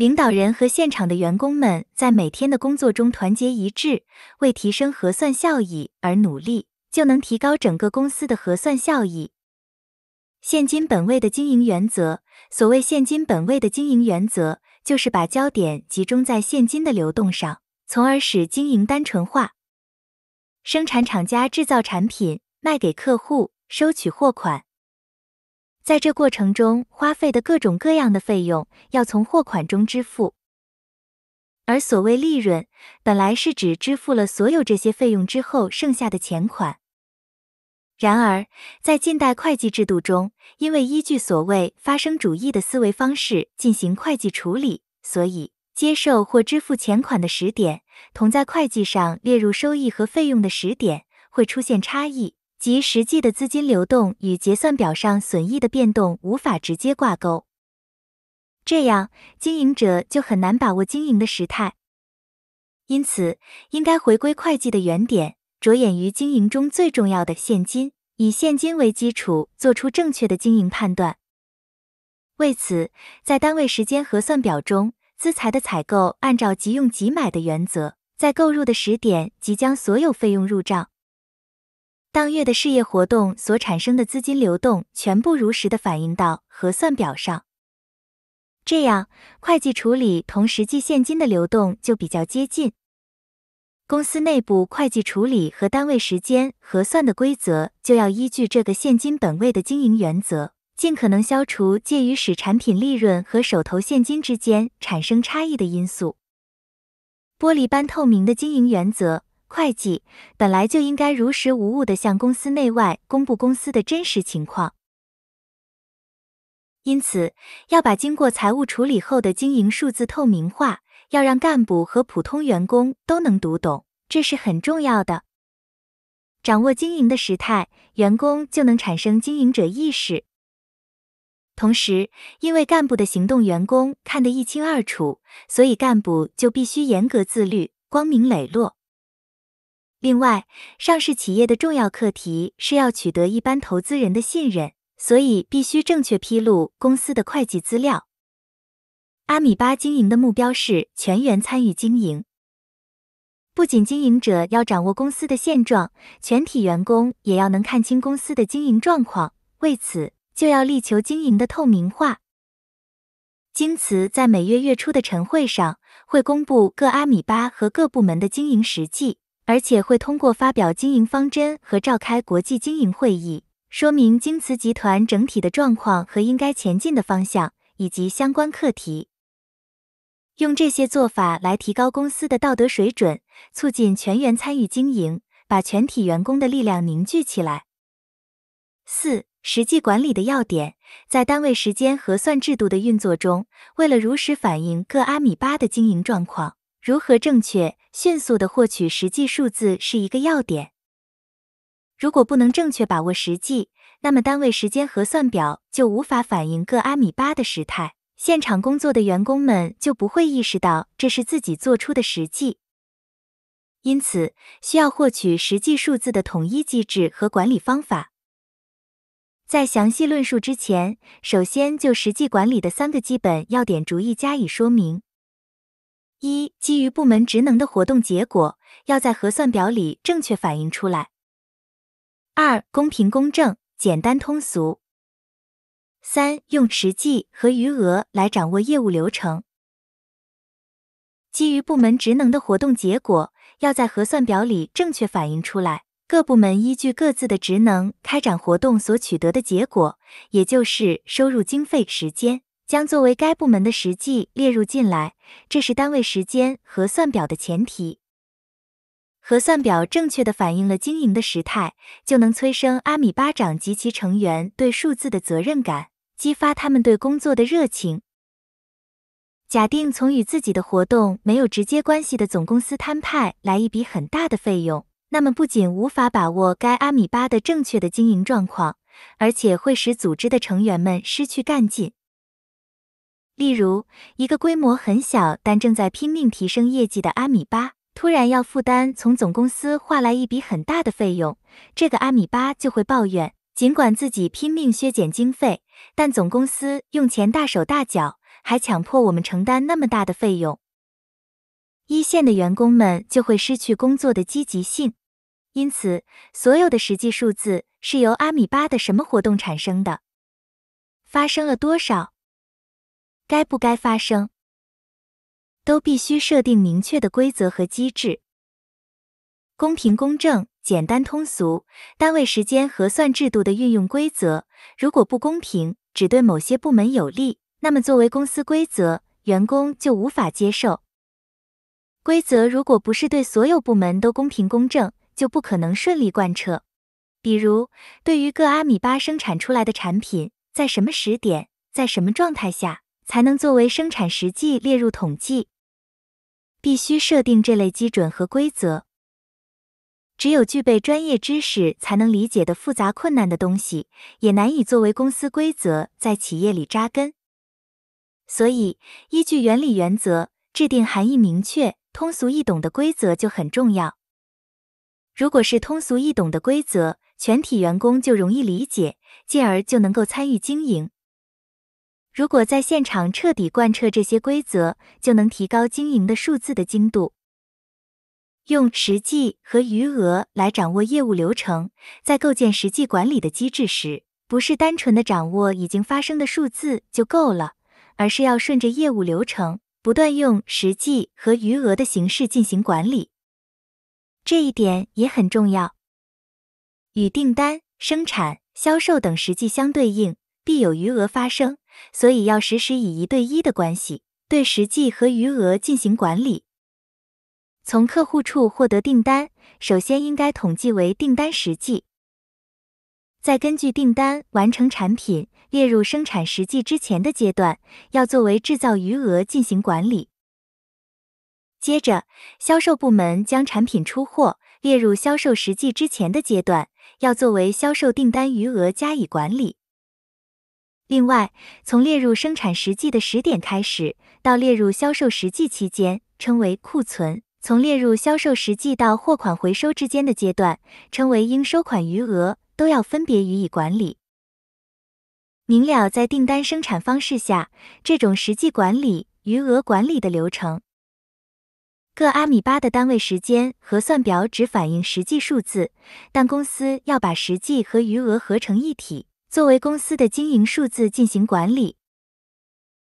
领导人和现场的员工们在每天的工作中团结一致，为提升核算效益而努力，就能提高整个公司的核算效益。现金本位的经营原则，所谓现金本位的经营原则，就是把焦点集中在现金的流动上，从而使经营单纯化。生产厂家制造产品，卖给客户，收取货款。在这过程中花费的各种各样的费用要从货款中支付，而所谓利润本来是指支付了所有这些费用之后剩下的钱款。然而，在近代会计制度中，因为依据所谓发生主义的思维方式进行会计处理，所以接受或支付钱款的时点同在会计上列入收益和费用的时点会出现差异。即实际的资金流动与结算表上损益的变动无法直接挂钩，这样经营者就很难把握经营的时态。因此，应该回归会计的原点，着眼于经营中最重要的现金，以现金为基础做出正确的经营判断。为此，在单位时间核算表中，资材的采购按照即用即买的原则，在购入的时点即将所有费用入账。当月的事业活动所产生的资金流动，全部如实的反映到核算表上，这样会计处理同实际现金的流动就比较接近。公司内部会计处理和单位时间核算的规则，就要依据这个现金本位的经营原则，尽可能消除介于使产品利润和手头现金之间产生差异的因素。玻璃般透明的经营原则。会计本来就应该如实无误的向公司内外公布公司的真实情况，因此要把经过财务处理后的经营数字透明化，要让干部和普通员工都能读懂，这是很重要的。掌握经营的时态，员工就能产生经营者意识。同时，因为干部的行动员工看得一清二楚，所以干部就必须严格自律，光明磊落。另外，上市企业的重要课题是要取得一般投资人的信任，所以必须正确披露公司的会计资料。阿米巴经营的目标是全员参与经营，不仅经营者要掌握公司的现状，全体员工也要能看清公司的经营状况。为此，就要力求经营的透明化。京瓷在每月月初的晨会上，会公布各阿米巴和各部门的经营实际。而且会通过发表经营方针和召开国际经营会议，说明京瓷集团整体的状况和应该前进的方向以及相关课题。用这些做法来提高公司的道德水准，促进全员参与经营，把全体员工的力量凝聚起来。四、实际管理的要点在单位时间核算制度的运作中，为了如实反映各阿米巴的经营状况，如何正确？迅速的获取实际数字是一个要点。如果不能正确把握实际，那么单位时间核算表就无法反映各阿米巴的时态，现场工作的员工们就不会意识到这是自己做出的实际。因此，需要获取实际数字的统一机制和管理方法。在详细论述之前，首先就实际管理的三个基本要点逐一加以说明。一、基于部门职能的活动结果，要在核算表里正确反映出来。二、公平公正，简单通俗。三、用实际和余额来掌握业务流程。基于部门职能的活动结果，要在核算表里正确反映出来。各部门依据各自的职能开展活动所取得的结果，也就是收入、经费、时间。将作为该部门的实际列入进来，这是单位时间核算表的前提。核算表正确地反映了经营的时态，就能催生阿米巴长及其成员对数字的责任感，激发他们对工作的热情。假定从与自己的活动没有直接关系的总公司摊派来一笔很大的费用，那么不仅无法把握该阿米巴的正确的经营状况，而且会使组织的成员们失去干劲。例如，一个规模很小但正在拼命提升业绩的阿米巴，突然要负担从总公司划来一笔很大的费用，这个阿米巴就会抱怨，尽管自己拼命削减经费，但总公司用钱大手大脚，还强迫我们承担那么大的费用。一线的员工们就会失去工作的积极性。因此，所有的实际数字是由阿米巴的什么活动产生的？发生了多少？该不该发生，都必须设定明确的规则和机制，公平公正、简单通俗。单位时间核算制度的运用规则，如果不公平，只对某些部门有利，那么作为公司规则，员工就无法接受。规则如果不是对所有部门都公平公正，就不可能顺利贯彻。比如，对于各阿米巴生产出来的产品，在什么时点，在什么状态下。才能作为生产实际列入统计，必须设定这类基准和规则。只有具备专业知识才能理解的复杂困难的东西，也难以作为公司规则在企业里扎根。所以，依据原理原则制定含义明确、通俗易懂的规则就很重要。如果是通俗易懂的规则，全体员工就容易理解，进而就能够参与经营。如果在现场彻底贯彻这些规则，就能提高经营的数字的精度。用实际和余额来掌握业务流程，在构建实际管理的机制时，不是单纯的掌握已经发生的数字就够了，而是要顺着业务流程，不断用实际和余额的形式进行管理。这一点也很重要，与订单、生产、销售等实际相对应。必有余额发生，所以要时时以一对一的关系对实际和余额进行管理。从客户处获得订单，首先应该统计为订单实际，再根据订单完成产品，列入生产实际之前的阶段，要作为制造余额进行管理。接着，销售部门将产品出货列入销售实际之前的阶段，要作为销售订单余额加以管理。另外，从列入生产实际的时点开始到列入销售实际期间，称为库存；从列入销售实际到货款回收之间的阶段，称为应收款余额，都要分别予以管理。明了在订单生产方式下，这种实际管理、余额管理的流程。各阿米巴的单位时间核算表只反映实际数字，但公司要把实际和余额合成一体。作为公司的经营数字进行管理，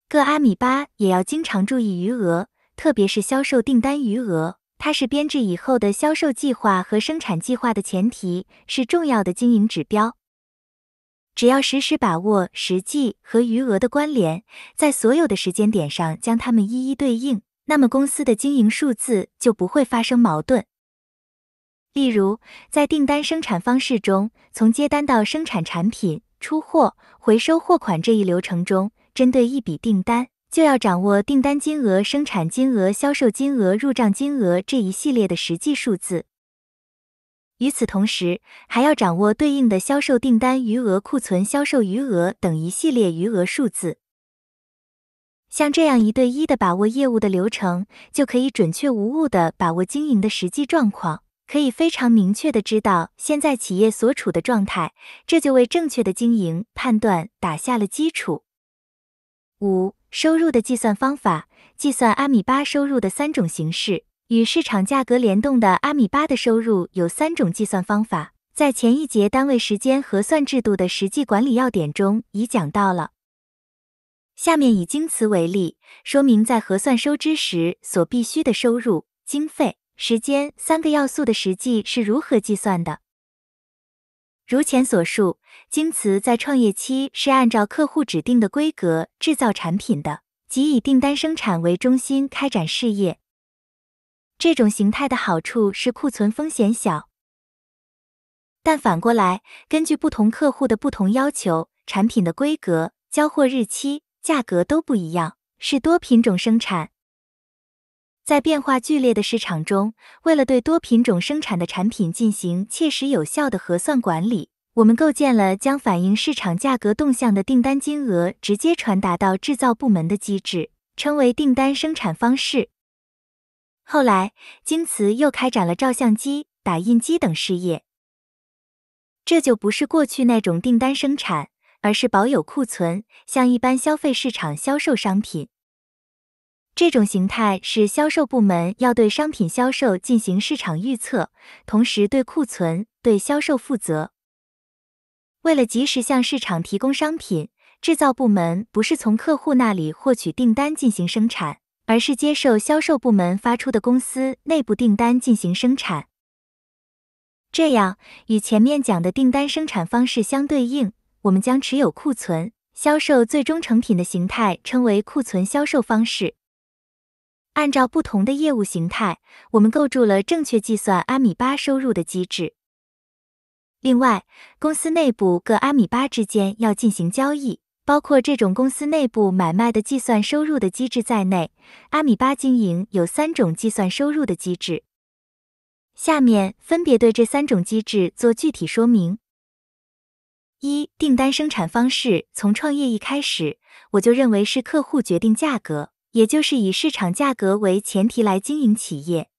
各阿米巴也要经常注意余额，特别是销售订单余额，它是编制以后的销售计划和生产计划的前提，是重要的经营指标。只要实时把握实际和余额的关联，在所有的时间点上将它们一一对应，那么公司的经营数字就不会发生矛盾。例如，在订单生产方式中，从接单到生产产品。出货、回收货款这一流程中，针对一笔订单，就要掌握订单金额、生产金额、销售金额、入账金额这一系列的实际数字。与此同时，还要掌握对应的销售订单余额、库存销售余额等一系列余额数字。像这样一对一的把握业务的流程，就可以准确无误的把握经营的实际状况。可以非常明确的知道现在企业所处的状态，这就为正确的经营判断打下了基础。五、收入的计算方法，计算阿米巴收入的三种形式，与市场价格联动的阿米巴的收入有三种计算方法，在前一节单位时间核算制度的实际管理要点中已讲到了。下面以经词为例，说明在核算收支时所必须的收入经费。时间三个要素的实际是如何计算的？如前所述，京瓷在创业期是按照客户指定的规格制造产品的，即以订单生产为中心开展事业。这种形态的好处是库存风险小，但反过来，根据不同客户的不同要求，产品的规格、交货日期、价格都不一样，是多品种生产。在变化剧烈的市场中，为了对多品种生产的产品进行切实有效的核算管理，我们构建了将反映市场价格动向的订单金额直接传达到制造部门的机制，称为订单生产方式。后来，京瓷又开展了照相机、打印机等事业，这就不是过去那种订单生产，而是保有库存，向一般消费市场销售商品。这种形态是销售部门要对商品销售进行市场预测，同时对库存、对销售负责。为了及时向市场提供商品，制造部门不是从客户那里获取订单进行生产，而是接受销售部门发出的公司内部订单进行生产。这样与前面讲的订单生产方式相对应，我们将持有库存、销售最终成品的形态称为库存销售方式。按照不同的业务形态，我们构筑了正确计算阿米巴收入的机制。另外，公司内部各阿米巴之间要进行交易，包括这种公司内部买卖的计算收入的机制在内，阿米巴经营有三种计算收入的机制。下面分别对这三种机制做具体说明。一、订单生产方式，从创业一开始，我就认为是客户决定价格。也就是以市场价格为前提来经营企业，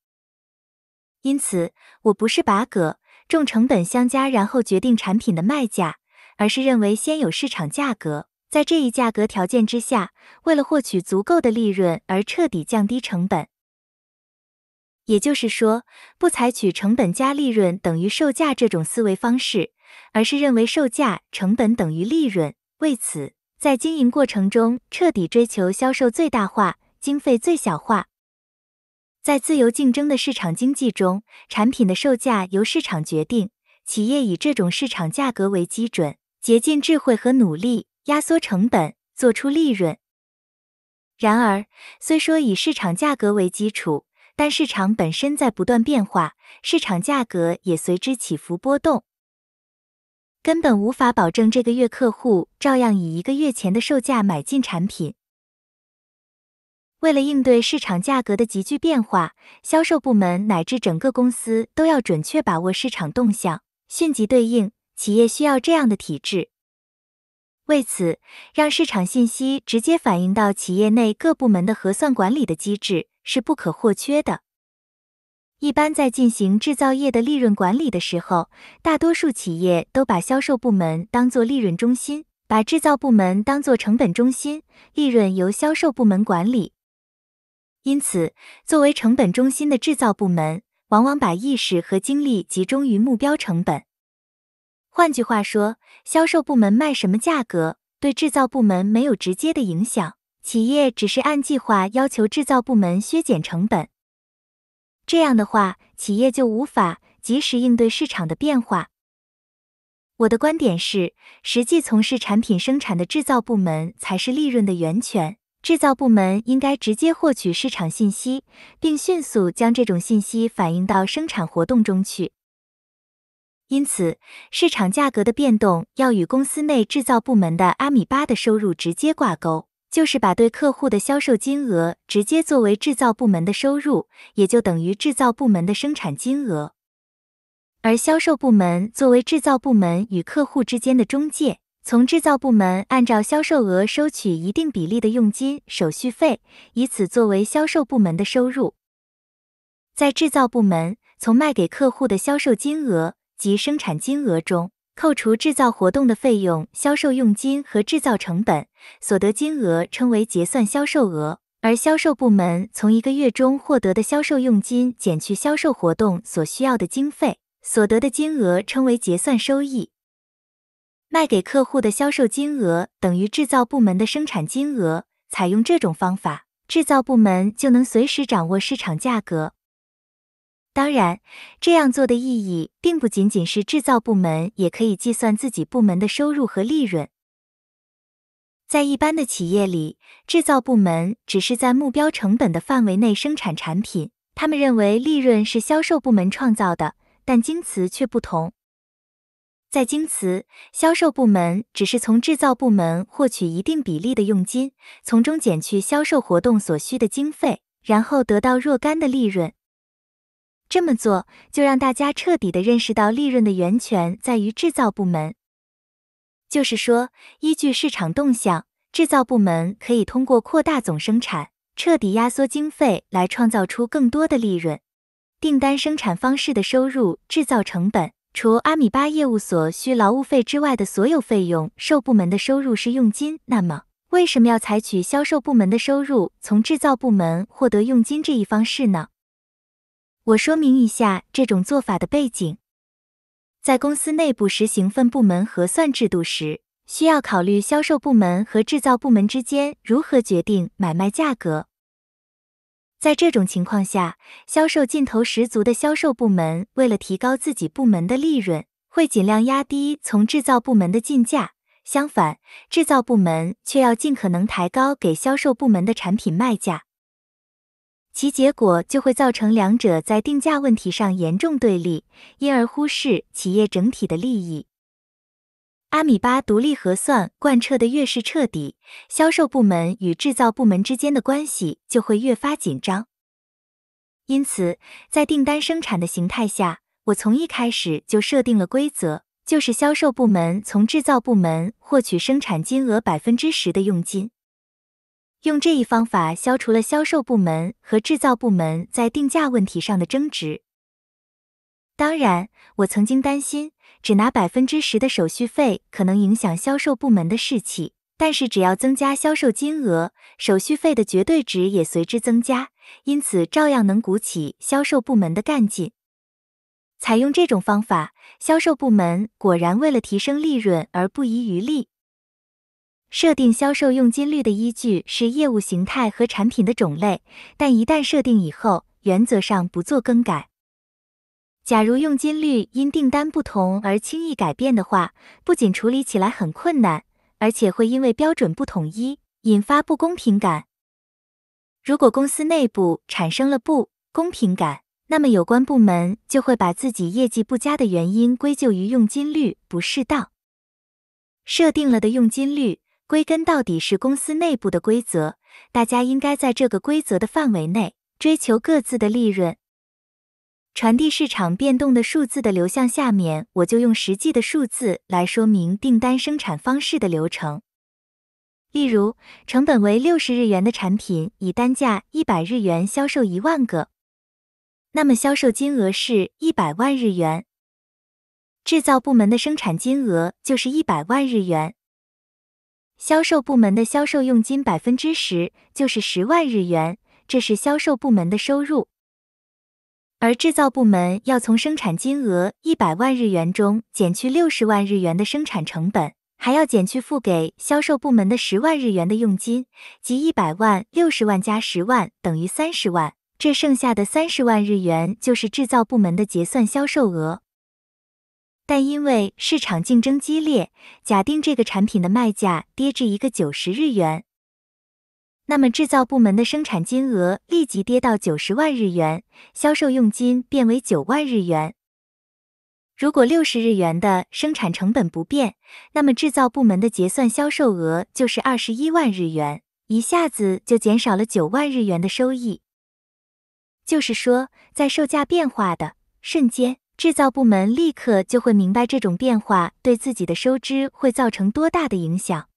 因此我不是把葛重成本相加然后决定产品的卖价，而是认为先有市场价格，在这一价格条件之下，为了获取足够的利润而彻底降低成本。也就是说，不采取成本加利润等于售价这种思维方式，而是认为售价成本等于利润。为此。在经营过程中，彻底追求销售最大化、经费最小化。在自由竞争的市场经济中，产品的售价由市场决定，企业以这种市场价格为基准，竭尽智慧和努力，压缩成本，做出利润。然而，虽说以市场价格为基础，但市场本身在不断变化，市场价格也随之起伏波动。根本无法保证这个月客户照样以一个月前的售价买进产品。为了应对市场价格的急剧变化，销售部门乃至整个公司都要准确把握市场动向，迅即对应。企业需要这样的体制。为此，让市场信息直接反映到企业内各部门的核算管理的机制是不可或缺的。一般在进行制造业的利润管理的时候，大多数企业都把销售部门当作利润中心，把制造部门当作成本中心，利润由销售部门管理。因此，作为成本中心的制造部门，往往把意识和精力集中于目标成本。换句话说，销售部门卖什么价格，对制造部门没有直接的影响。企业只是按计划要求制造部门削减成本。这样的话，企业就无法及时应对市场的变化。我的观点是，实际从事产品生产的制造部门才是利润的源泉，制造部门应该直接获取市场信息，并迅速将这种信息反映到生产活动中去。因此，市场价格的变动要与公司内制造部门的阿米巴的收入直接挂钩。就是把对客户的销售金额直接作为制造部门的收入，也就等于制造部门的生产金额。而销售部门作为制造部门与客户之间的中介，从制造部门按照销售额收取一定比例的佣金、手续费，以此作为销售部门的收入。在制造部门，从卖给客户的销售金额及生产金额中。扣除制造活动的费用、销售佣金和制造成本所得金额称为结算销售额，而销售部门从一个月中获得的销售佣金减去销售活动所需要的经费所得的金额称为结算收益。卖给客户的销售金额等于制造部门的生产金额。采用这种方法，制造部门就能随时掌握市场价格。当然，这样做的意义并不仅仅是制造部门也可以计算自己部门的收入和利润。在一般的企业里，制造部门只是在目标成本的范围内生产产品，他们认为利润是销售部门创造的，但京瓷却不同。在京瓷，销售部门只是从制造部门获取一定比例的佣金，从中减去销售活动所需的经费，然后得到若干的利润。这么做，就让大家彻底的认识到利润的源泉在于制造部门。就是说，依据市场动向，制造部门可以通过扩大总生产，彻底压缩经费，来创造出更多的利润。订单生产方式的收入，制造成本除阿米巴业务所需劳务费之外的所有费用，售部门的收入是佣金。那么，为什么要采取销售部门的收入从制造部门获得佣金这一方式呢？我说明一下这种做法的背景，在公司内部实行分部门核算制度时，需要考虑销售部门和制造部门之间如何决定买卖价格。在这种情况下，销售劲头十足的销售部门为了提高自己部门的利润，会尽量压低从制造部门的进价；相反，制造部门却要尽可能抬高给销售部门的产品卖价。其结果就会造成两者在定价问题上严重对立，因而忽视企业整体的利益。阿米巴独立核算贯彻的越是彻底，销售部门与制造部门之间的关系就会越发紧张。因此，在订单生产的形态下，我从一开始就设定了规则，就是销售部门从制造部门获取生产金额百分之十的佣金。用这一方法消除了销售部门和制造部门在定价问题上的争执。当然，我曾经担心只拿百分之十的手续费可能影响销售部门的士气，但是只要增加销售金额，手续费的绝对值也随之增加，因此照样能鼓起销售部门的干劲。采用这种方法，销售部门果然为了提升利润而不遗余力。设定销售佣金率的依据是业务形态和产品的种类，但一旦设定以后，原则上不做更改。假如佣金率因订单不同而轻易改变的话，不仅处理起来很困难，而且会因为标准不统一引发不公平感。如果公司内部产生了不公平感，那么有关部门就会把自己业绩不佳的原因归咎于佣金率不适当。设定了的佣金率。归根到底是公司内部的规则，大家应该在这个规则的范围内追求各自的利润。传递市场变动的数字的流向，下面我就用实际的数字来说明订单生产方式的流程。例如，成本为六十日元的产品，以单价一百日元销售一万个，那么销售金额是一百万日元，制造部门的生产金额就是一百万日元。销售部门的销售佣金百分之十就是十万日元，这是销售部门的收入。而制造部门要从生产金额一百万日元中减去六十万日元的生产成本，还要减去付给销售部门的十万日元的佣金，即一百万六十万加十万等于三十万。这剩下的三十万日元就是制造部门的结算销售额。但因为市场竞争激烈，假定这个产品的卖价跌至一个九十日元，那么制造部门的生产金额立即跌到九十万日元，销售佣金变为九万日元。如果六十日元的生产成本不变，那么制造部门的结算销售额就是二十一万日元，一下子就减少了九万日元的收益。就是说，在售价变化的瞬间。制造部门立刻就会明白这种变化对自己的收支会造成多大的影响。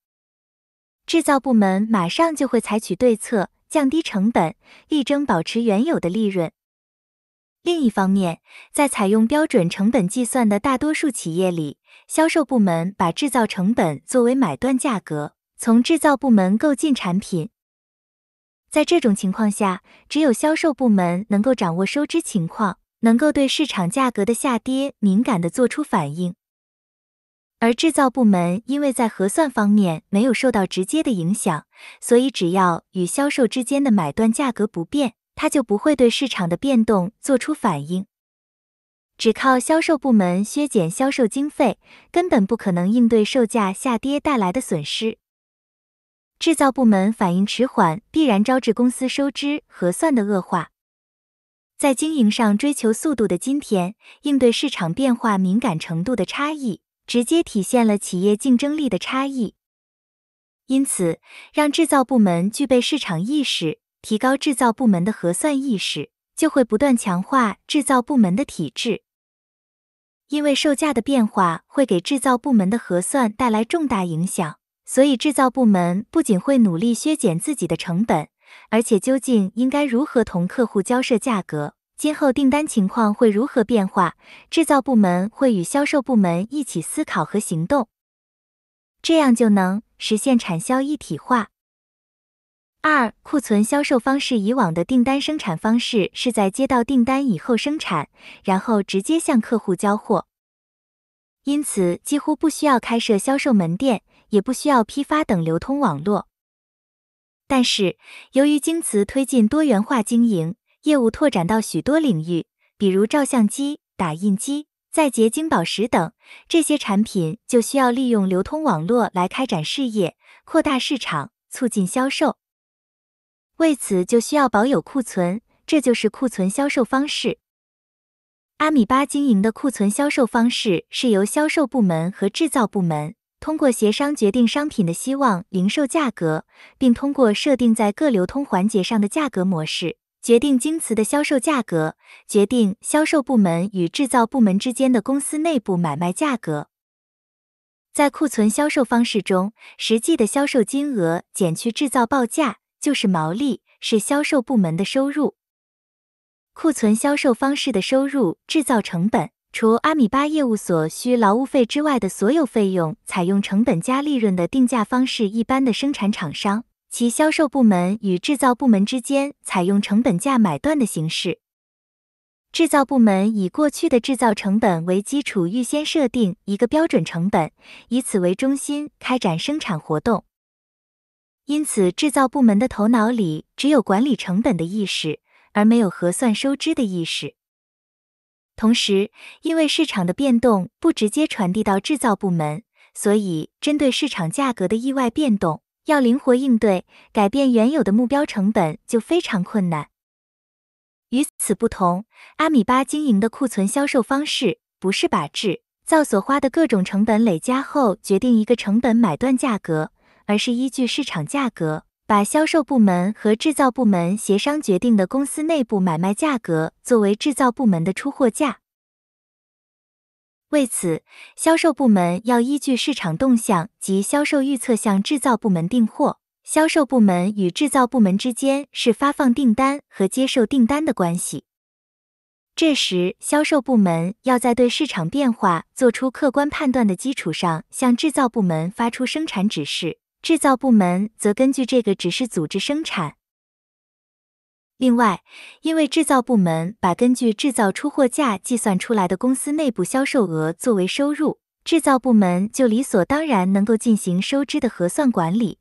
制造部门马上就会采取对策，降低成本，力争保持原有的利润。另一方面，在采用标准成本计算的大多数企业里，销售部门把制造成本作为买断价格，从制造部门购进产品。在这种情况下，只有销售部门能够掌握收支情况。能够对市场价格的下跌敏感的做出反应，而制造部门因为在核算方面没有受到直接的影响，所以只要与销售之间的买断价格不变，它就不会对市场的变动做出反应。只靠销售部门削减销售经费，根本不可能应对售价下跌带来的损失。制造部门反应迟缓，必然招致公司收支核算的恶化。在经营上追求速度的今天，应对市场变化敏感程度的差异，直接体现了企业竞争力的差异。因此，让制造部门具备市场意识，提高制造部门的核算意识，就会不断强化制造部门的体制。因为售价的变化会给制造部门的核算带来重大影响，所以制造部门不仅会努力削减自己的成本。而且究竟应该如何同客户交涉价格？今后订单情况会如何变化？制造部门会与销售部门一起思考和行动，这样就能实现产销一体化。二、库存销售方式：以往的订单生产方式是在接到订单以后生产，然后直接向客户交货，因此几乎不需要开设销售门店，也不需要批发等流通网络。但是，由于京瓷推进多元化经营，业务拓展到许多领域，比如照相机、打印机、再结晶宝石等，这些产品就需要利用流通网络来开展事业、扩大市场、促进销售。为此，就需要保有库存，这就是库存销售方式。阿米巴经营的库存销售方式是由销售部门和制造部门。通过协商决定商品的希望零售价格，并通过设定在各流通环节上的价格模式，决定京瓷的销售价格，决定销售部门与制造部门之间的公司内部买卖价格。在库存销售方式中，实际的销售金额减去制造报价就是毛利，是销售部门的收入。库存销售方式的收入，制造成本。除阿米巴业务所需劳务费之外的所有费用，采用成本加利润的定价方式。一般的生产厂商，其销售部门与制造部门之间采用成本价买断的形式。制造部门以过去的制造成本为基础，预先设定一个标准成本，以此为中心开展生产活动。因此，制造部门的头脑里只有管理成本的意识，而没有核算收支的意识。同时，因为市场的变动不直接传递到制造部门，所以针对市场价格的意外变动要灵活应对，改变原有的目标成本就非常困难。与此不同，阿米巴经营的库存销售方式不是把制造所花的各种成本累加后决定一个成本买断价格，而是依据市场价格。把销售部门和制造部门协商决定的公司内部买卖价格作为制造部门的出货价。为此，销售部门要依据市场动向及销售预测向制造部门订货。销售部门与制造部门之间是发放订单和接受订单的关系。这时，销售部门要在对市场变化做出客观判断的基础上，向制造部门发出生产指示。制造部门则根据这个指示组织生产。另外，因为制造部门把根据制造出货价计算出来的公司内部销售额作为收入，制造部门就理所当然能够进行收支的核算管理。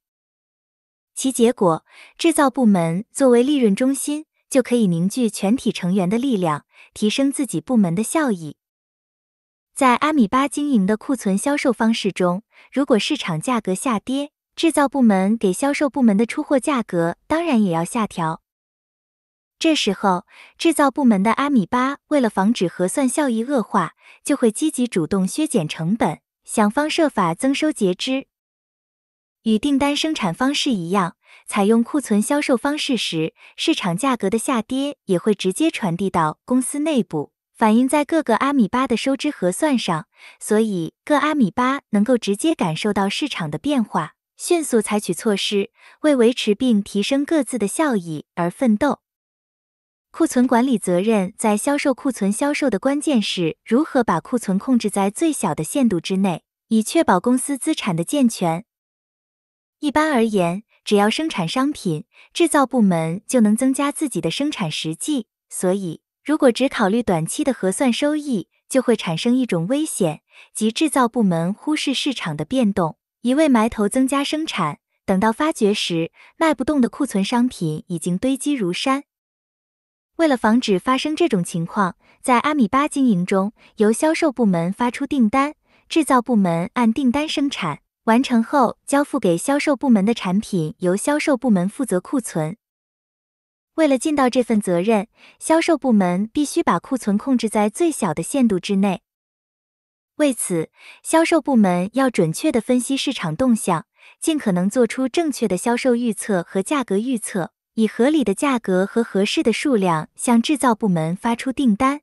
其结果，制造部门作为利润中心，就可以凝聚全体成员的力量，提升自己部门的效益。在阿米巴经营的库存销售方式中，如果市场价格下跌，制造部门给销售部门的出货价格当然也要下调。这时候，制造部门的阿米巴为了防止核算效益恶化，就会积极主动削减成本，想方设法增收截支。与订单生产方式一样，采用库存销售方式时，市场价格的下跌也会直接传递到公司内部，反映在各个阿米巴的收支核算上，所以各阿米巴能够直接感受到市场的变化。迅速采取措施，为维持并提升各自的效益而奋斗。库存管理责任在销售库存销售的关键是如何把库存控制在最小的限度之内，以确保公司资产的健全。一般而言，只要生产商品，制造部门就能增加自己的生产实际。所以，如果只考虑短期的核算收益，就会产生一种危险，即制造部门忽视市场的变动。一味埋头增加生产，等到发掘时，卖不动的库存商品已经堆积如山。为了防止发生这种情况，在阿米巴经营中，由销售部门发出订单，制造部门按订单生产，完成后交付给销售部门的产品，由销售部门负责库存。为了尽到这份责任，销售部门必须把库存控制在最小的限度之内。为此，销售部门要准确地分析市场动向，尽可能做出正确的销售预测和价格预测，以合理的价格和合适的数量向制造部门发出订单。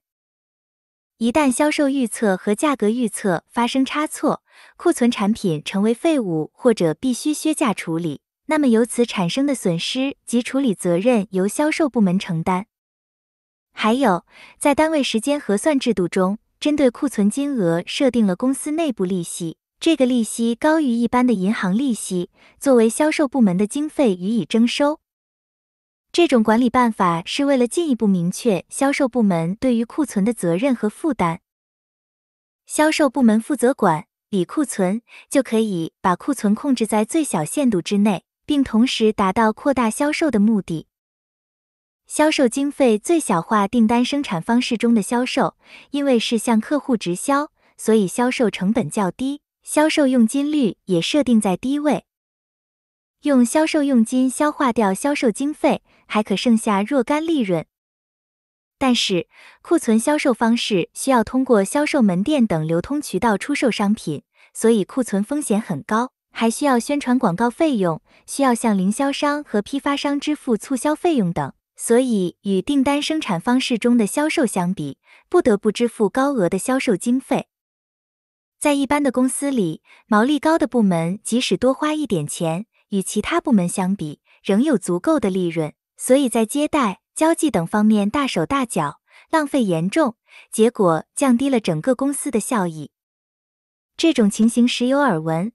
一旦销售预测和价格预测发生差错，库存产品成为废物或者必须削价处理，那么由此产生的损失及处理责任由销售部门承担。还有，在单位时间核算制度中。针对库存金额设定了公司内部利息，这个利息高于一般的银行利息，作为销售部门的经费予以征收。这种管理办法是为了进一步明确销售部门对于库存的责任和负担。销售部门负责管理库存，就可以把库存控制在最小限度之内，并同时达到扩大销售的目的。销售经费最小化订单生产方式中的销售，因为是向客户直销，所以销售成本较低，销售佣金率也设定在低位，用销售佣金消化掉销售经费，还可剩下若干利润。但是库存销售方式需要通过销售门店等流通渠道出售商品，所以库存风险很高，还需要宣传广告费用，需要向零销商和批发商支付促销费用等。所以，与订单生产方式中的销售相比，不得不支付高额的销售经费。在一般的公司里，毛利高的部门即使多花一点钱，与其他部门相比，仍有足够的利润。所以在接待、交际等方面大手大脚，浪费严重，结果降低了整个公司的效益。这种情形时有耳闻。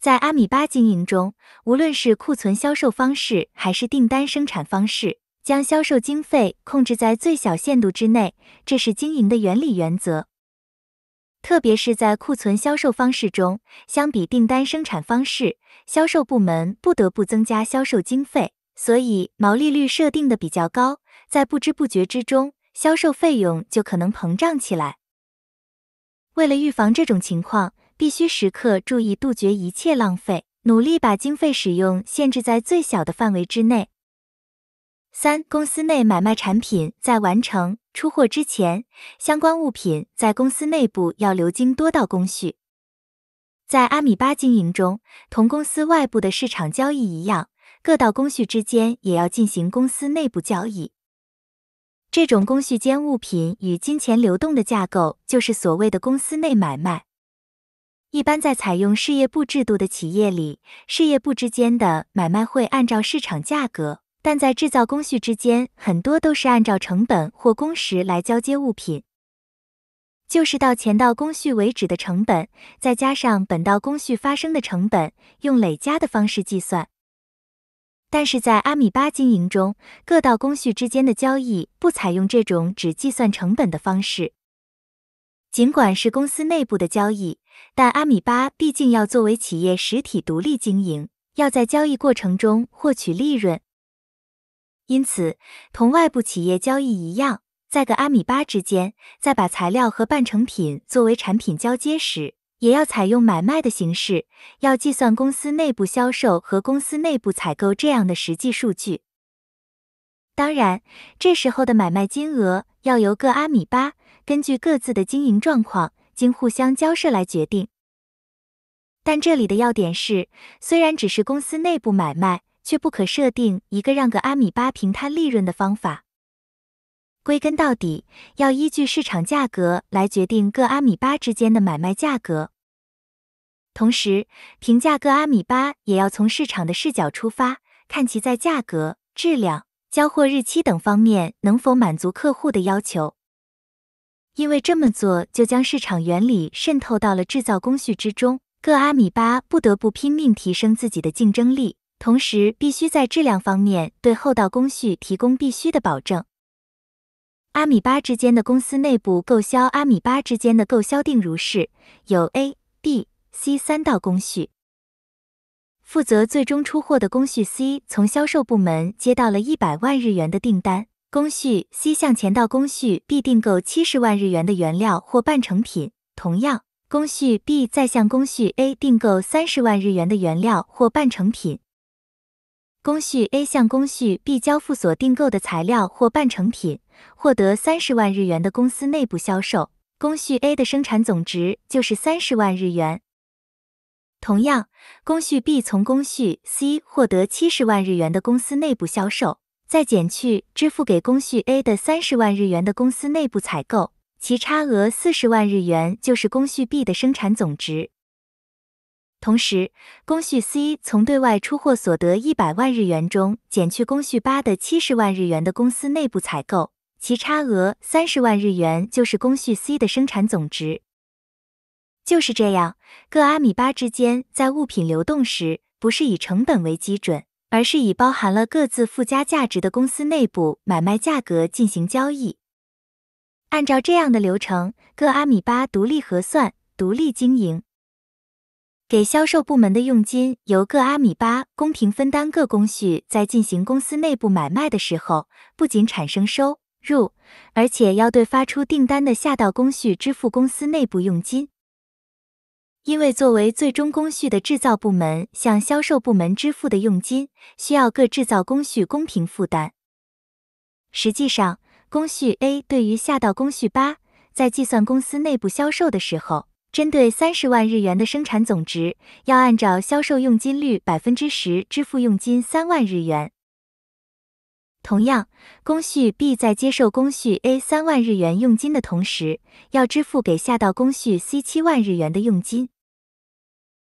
在阿米巴经营中，无论是库存销售方式还是订单生产方式，将销售经费控制在最小限度之内，这是经营的原理原则。特别是在库存销售方式中，相比订单生产方式，销售部门不得不增加销售经费，所以毛利率设定的比较高，在不知不觉之中，销售费用就可能膨胀起来。为了预防这种情况，必须时刻注意杜绝一切浪费，努力把经费使用限制在最小的范围之内。三、公司内买卖产品，在完成出货之前，相关物品在公司内部要流经多道工序。在阿米巴经营中，同公司外部的市场交易一样，各道工序之间也要进行公司内部交易。这种工序间物品与金钱流动的架构，就是所谓的公司内买卖。一般在采用事业部制度的企业里，事业部之间的买卖会按照市场价格；但在制造工序之间，很多都是按照成本或工时来交接物品，就是到前到工序为止的成本，再加上本道工序发生的成本，用累加的方式计算。但是在阿米巴经营中，各道工序之间的交易不采用这种只计算成本的方式。尽管是公司内部的交易，但阿米巴毕竟要作为企业实体独立经营，要在交易过程中获取利润。因此，同外部企业交易一样，在个阿米巴之间，在把材料和半成品作为产品交接时，也要采用买卖的形式，要计算公司内部销售和公司内部采购这样的实际数据。当然，这时候的买卖金额要由各阿米巴。根据各自的经营状况，经互相交涉来决定。但这里的要点是，虽然只是公司内部买卖，却不可设定一个让个阿米巴平摊利润的方法。归根到底，要依据市场价格来决定各阿米巴之间的买卖价格。同时，评价各阿米巴也要从市场的视角出发，看其在价格、质量、交货日期等方面能否满足客户的要求。因为这么做，就将市场原理渗透到了制造工序之中，各阿米巴不得不拼命提升自己的竞争力，同时必须在质量方面对后道工序提供必须的保证。阿米巴之间的公司内部购销，阿米巴之间的购销定如是，有 A、B、C 三道工序，负责最终出货的工序 C 从销售部门接到了一百万日元的订单。工序 C 向前到工序 B 订购七十万日元的原料或半成品，同样工序 B 再向工序 A 订购三十万日元的原料或半成品。工序 A 向工序 B 交付所订购的材料或半成品，获得三十万日元的公司内部销售。工序 A 的生产总值就是三十万日元。同样，工序 B 从工序 C 获得七十万日元的公司内部销售。再减去支付给工序 A 的三十万日元的公司内部采购，其差额四十万日元就是工序 B 的生产总值。同时，工序 C 从对外出货所得一百万日元中减去工序八的七十万日元的公司内部采购，其差额三十万日元就是工序 C 的生产总值。就是这样，各阿米巴之间在物品流动时，不是以成本为基准。而是以包含了各自附加价值的公司内部买卖价格进行交易。按照这样的流程，各阿米巴独立核算、独立经营。给销售部门的佣金由各阿米巴公平分担。各工序在进行公司内部买卖的时候，不仅产生收入，而且要对发出订单的下道工序支付公司内部佣金。因为作为最终工序的制造部门向销售部门支付的佣金，需要各制造工序公平负担。实际上，工序 A 对于下道工序八，在计算公司内部销售的时候，针对三十万日元的生产总值，要按照销售佣金率百分之十支付佣金三万日元。同样，工序 B 在接受工序 A 三万日元佣金的同时，要支付给下道工序 C 七万日元的佣金。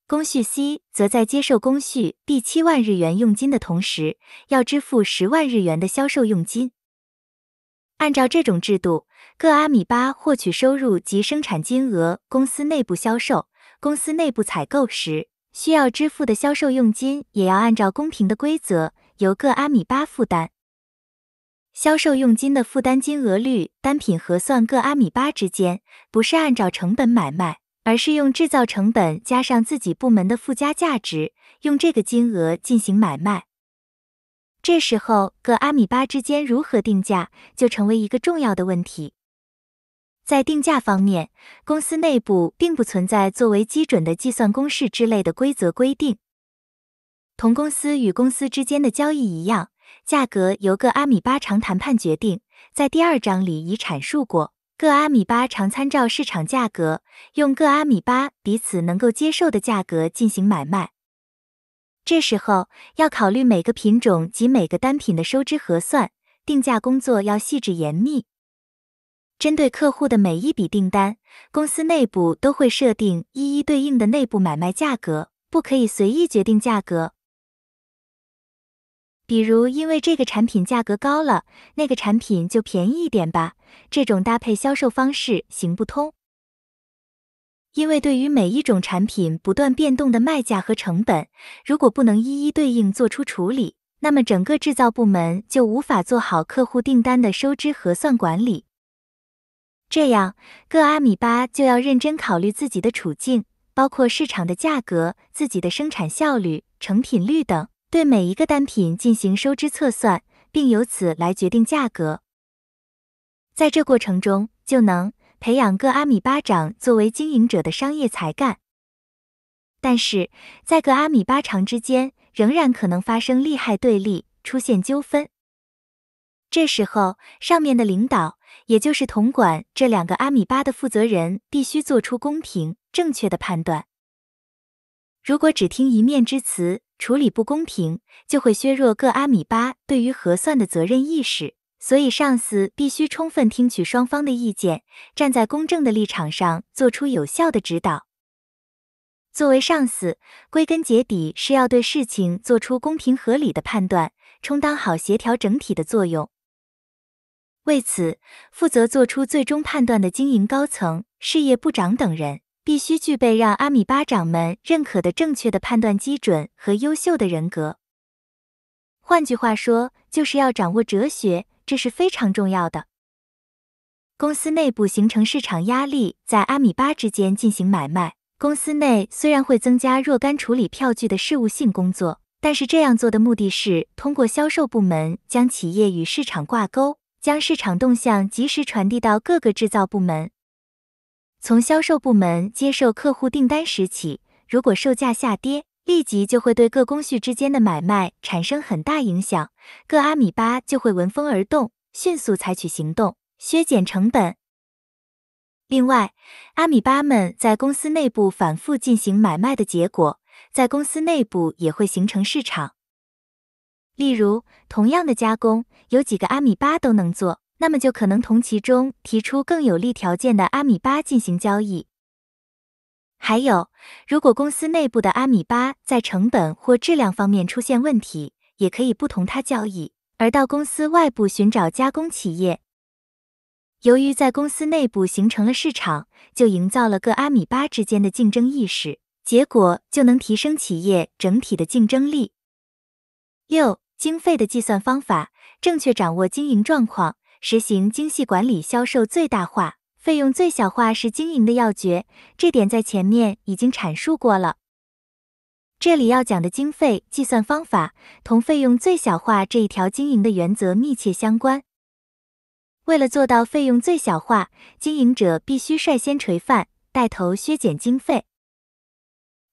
工序 C 则在接受工序 B 七万日元佣金的同时，要支付十万日元的销售佣金。按照这种制度，各阿米巴获取收入及生产金额，公司内部销售、公司内部采购时需要支付的销售佣金，也要按照公平的规则由各阿米巴负担。销售佣金的负担金额率单品核算各阿米巴之间不是按照成本买卖，而是用制造成本加上自己部门的附加价值，用这个金额进行买卖。这时候各阿米巴之间如何定价就成为一个重要的问题。在定价方面，公司内部并不存在作为基准的计算公式之类的规则规定。同公司与公司之间的交易一样。价格由各阿米巴长谈判决定，在第二章里已阐述过。各阿米巴常参照市场价格，用各阿米巴彼此能够接受的价格进行买卖。这时候要考虑每个品种及每个单品的收支核算，定价工作要细致严密。针对客户的每一笔订单，公司内部都会设定一一对应的内部买卖价格，不可以随意决定价格。比如，因为这个产品价格高了，那个产品就便宜一点吧。这种搭配销售方式行不通，因为对于每一种产品不断变动的卖价和成本，如果不能一一对应做出处理，那么整个制造部门就无法做好客户订单的收支核算管理。这样，各阿米巴就要认真考虑自己的处境，包括市场的价格、自己的生产效率、成品率等。对每一个单品进行收支测算，并由此来决定价格。在这过程中，就能培养各阿米巴长作为经营者的商业才干。但是，在各阿米巴长之间，仍然可能发生利害对立，出现纠纷。这时候，上面的领导，也就是统管这两个阿米巴的负责人，必须做出公平、正确的判断。如果只听一面之词，处理不公平，就会削弱各阿米巴对于核算的责任意识。所以，上司必须充分听取双方的意见，站在公正的立场上做出有效的指导。作为上司，归根结底是要对事情做出公平合理的判断，充当好协调整体的作用。为此，负责做出最终判断的经营高层、事业部长等人。必须具备让阿米巴长们认可的正确的判断基准和优秀的人格。换句话说，就是要掌握哲学，这是非常重要的。公司内部形成市场压力，在阿米巴之间进行买卖。公司内虽然会增加若干处理票据的事务性工作，但是这样做的目的是通过销售部门将企业与市场挂钩，将市场动向及时传递到各个制造部门。从销售部门接受客户订单时起，如果售价下跌，立即就会对各工序之间的买卖产生很大影响，各阿米巴就会闻风而动，迅速采取行动削减成本。另外，阿米巴们在公司内部反复进行买卖的结果，在公司内部也会形成市场。例如，同样的加工，有几个阿米巴都能做。那么就可能同其中提出更有利条件的阿米巴进行交易。还有，如果公司内部的阿米巴在成本或质量方面出现问题，也可以不同它交易，而到公司外部寻找加工企业。由于在公司内部形成了市场，就营造了各阿米巴之间的竞争意识，结果就能提升企业整体的竞争力。六、经费的计算方法，正确掌握经营状况。实行精细管理，销售最大化，费用最小化是经营的要诀。这点在前面已经阐述过了。这里要讲的经费计算方法，同费用最小化这一条经营的原则密切相关。为了做到费用最小化，经营者必须率先垂范，带头削减经费，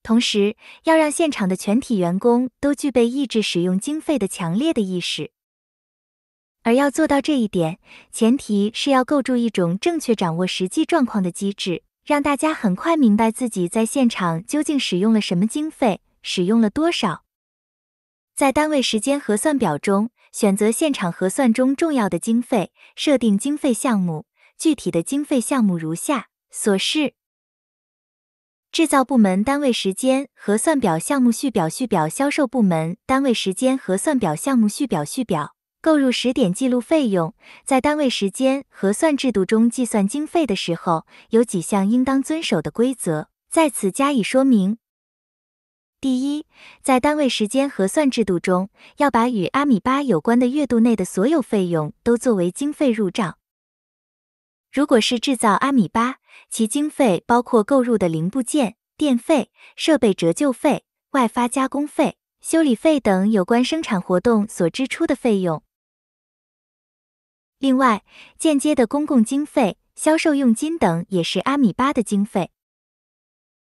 同时要让现场的全体员工都具备抑制使用经费的强烈的意识。而要做到这一点，前提是要构筑一种正确掌握实际状况的机制，让大家很快明白自己在现场究竟使用了什么经费，使用了多少。在单位时间核算表中，选择现场核算中重要的经费，设定经费项目。具体的经费项目如下所示：制造部门单位时间核算表项目序表序表，销售部门单位时间核算表项目序表序表。购入时点记录费用，在单位时间核算制度中计算经费的时候，有几项应当遵守的规则，在此加以说明。第一，在单位时间核算制度中，要把与阿米巴有关的月度内的所有费用都作为经费入账。如果是制造阿米巴，其经费包括购入的零部件、电费、设备折旧费、外发加工费、修理费等有关生产活动所支出的费用。另外，间接的公共经费、销售佣金等也是阿米巴的经费。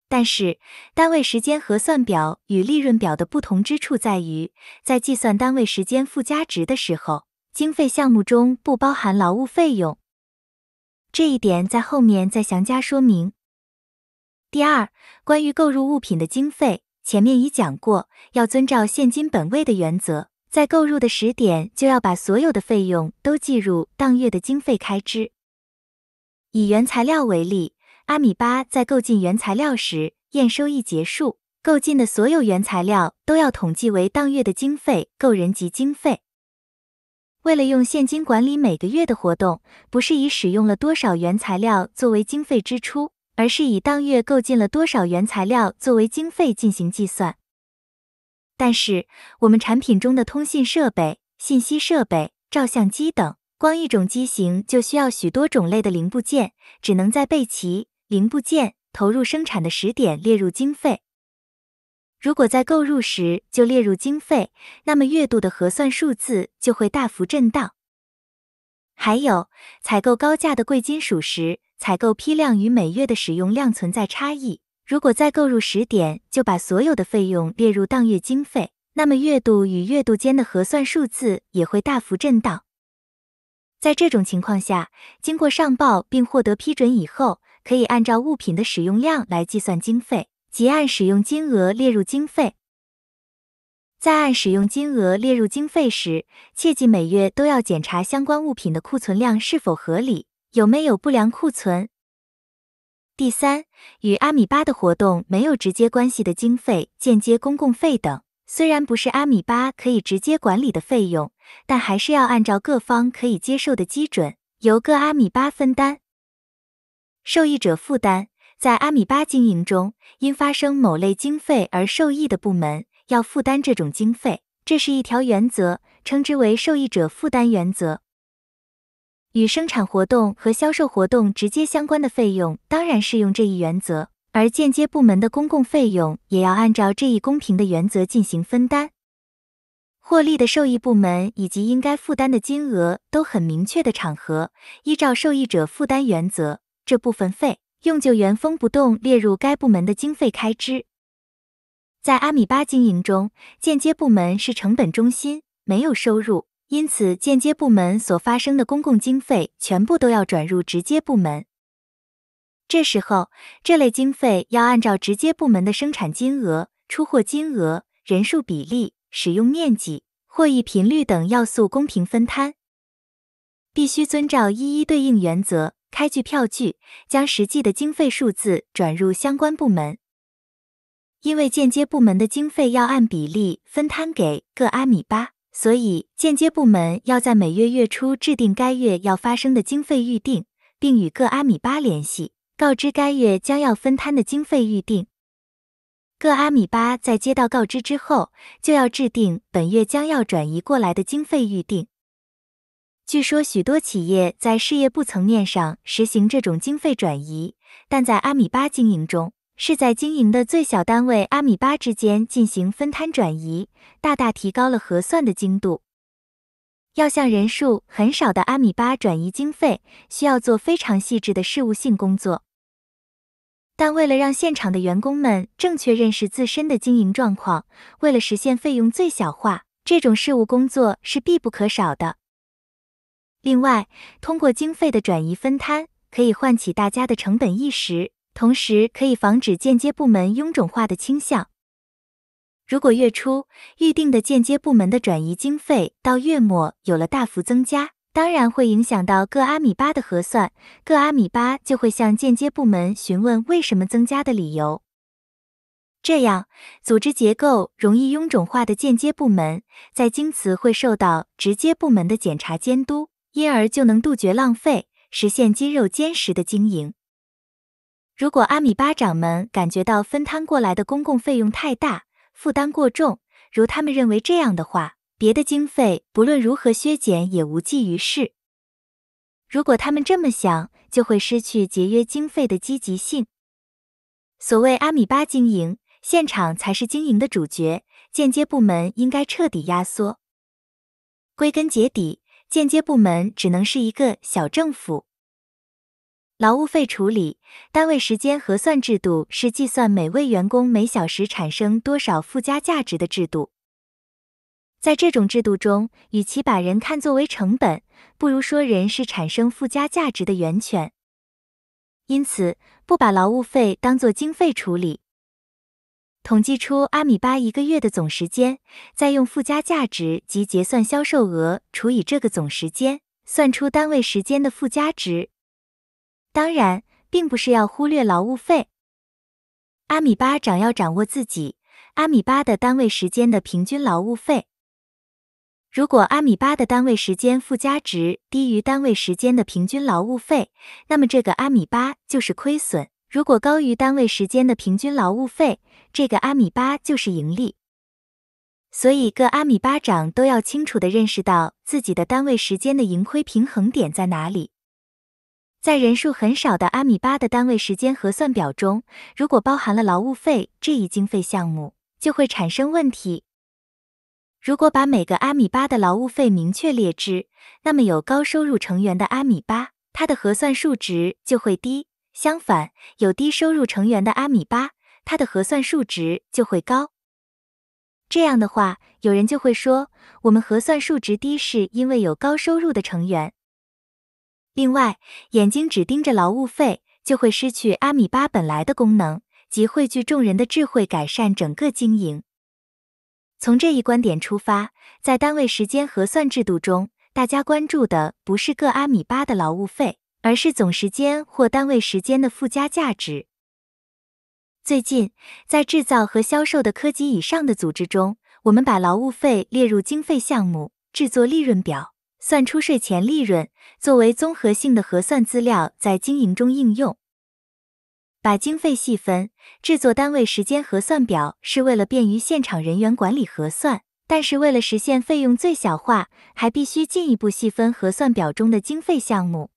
但是，单位时间核算表与利润表的不同之处在于，在计算单位时间附加值的时候，经费项目中不包含劳务费用。这一点在后面再详加说明。第二，关于购入物品的经费，前面已讲过，要遵照现金本位的原则。在购入的时点，就要把所有的费用都计入当月的经费开支。以原材料为例，阿米巴在购进原材料时，验收一结束，购进的所有原材料都要统计为当月的经费购人及经费。为了用现金管理每个月的活动，不是以使用了多少原材料作为经费支出，而是以当月购进了多少原材料作为经费进行计算。但是，我们产品中的通信设备、信息设备、照相机等，光一种机型就需要许多种类的零部件，只能在备齐零部件投入生产的时点列入经费。如果在购入时就列入经费，那么月度的核算数字就会大幅震荡。还有，采购高价的贵金属时，采购批量与每月的使用量存在差异。如果再购入十点，就把所有的费用列入当月经费，那么月度与月度间的核算数字也会大幅震荡。在这种情况下，经过上报并获得批准以后，可以按照物品的使用量来计算经费，即按使用金额列入经费。在按使用金额列入经费时，切记每月都要检查相关物品的库存量是否合理，有没有不良库存。第三，与阿米巴的活动没有直接关系的经费、间接公共费等，虽然不是阿米巴可以直接管理的费用，但还是要按照各方可以接受的基准，由各阿米巴分担受益者负担。在阿米巴经营中，因发生某类经费而受益的部门要负担这种经费，这是一条原则，称之为受益者负担原则。与生产活动和销售活动直接相关的费用，当然适用这一原则；而间接部门的公共费用，也要按照这一公平的原则进行分担。获利的受益部门以及应该负担的金额都很明确的场合，依照受益者负担原则，这部分费用就原封不动列入该部门的经费开支。在阿米巴经营中，间接部门是成本中心，没有收入。因此，间接部门所发生的公共经费全部都要转入直接部门。这时候，这类经费要按照直接部门的生产金额、出货金额、人数比例、使用面积、获益频率等要素公平分摊，必须遵照一一对应原则开具票据，将实际的经费数字转入相关部门。因为间接部门的经费要按比例分摊给各阿米巴。所以，间接部门要在每月月初制定该月要发生的经费预定，并与各阿米巴联系，告知该月将要分摊的经费预定。各阿米巴在接到告知之后，就要制定本月将要转移过来的经费预定。据说，许多企业在事业部层面上实行这种经费转移，但在阿米巴经营中。是在经营的最小单位阿米巴之间进行分摊转移，大大提高了核算的精度。要向人数很少的阿米巴转移经费，需要做非常细致的事务性工作。但为了让现场的员工们正确认识自身的经营状况，为了实现费用最小化，这种事务工作是必不可少的。另外，通过经费的转移分摊，可以唤起大家的成本意识。同时，可以防止间接部门臃肿化的倾向。如果月初预定的间接部门的转移经费到月末有了大幅增加，当然会影响到各阿米巴的核算，各阿米巴就会向间接部门询问为什么增加的理由。这样，组织结构容易臃肿化的间接部门，在京瓷会受到直接部门的检查监督，因而就能杜绝浪费，实现肌肉坚实的经营。如果阿米巴掌们感觉到分摊过来的公共费用太大，负担过重，如他们认为这样的话，别的经费不论如何削减也无济于事。如果他们这么想，就会失去节约经费的积极性。所谓阿米巴经营，现场才是经营的主角，间接部门应该彻底压缩。归根结底，间接部门只能是一个小政府。劳务费处理单位时间核算制度是计算每位员工每小时产生多少附加价值的制度。在这种制度中，与其把人看作为成本，不如说人是产生附加价值的源泉。因此，不把劳务费当做经费处理，统计出阿米巴一个月的总时间，再用附加价值及结算销售额除以这个总时间，算出单位时间的附加值。当然，并不是要忽略劳务费。阿米巴长要掌握自己阿米巴的单位时间的平均劳务费。如果阿米巴的单位时间附加值低于单位时间的平均劳务费，那么这个阿米巴就是亏损；如果高于单位时间的平均劳务费，这个阿米巴就是盈利。所以，各阿米巴长都要清楚的认识到自己的单位时间的盈亏平衡点在哪里。在人数很少的阿米巴的单位时间核算表中，如果包含了劳务费这一经费项目，就会产生问题。如果把每个阿米巴的劳务费明确列支，那么有高收入成员的阿米巴，它的核算数值就会低；相反，有低收入成员的阿米巴，它的核算数值就会高。这样的话，有人就会说，我们核算数值低是因为有高收入的成员。另外，眼睛只盯着劳务费，就会失去阿米巴本来的功能，即汇聚众人的智慧，改善整个经营。从这一观点出发，在单位时间核算制度中，大家关注的不是各阿米巴的劳务费，而是总时间或单位时间的附加价值。最近，在制造和销售的科级以上的组织中，我们把劳务费列入经费项目，制作利润表。算出税前利润，作为综合性的核算资料，在经营中应用。把经费细分，制作单位时间核算表，是为了便于现场人员管理核算。但是，为了实现费用最小化，还必须进一步细分核算表中的经费项目。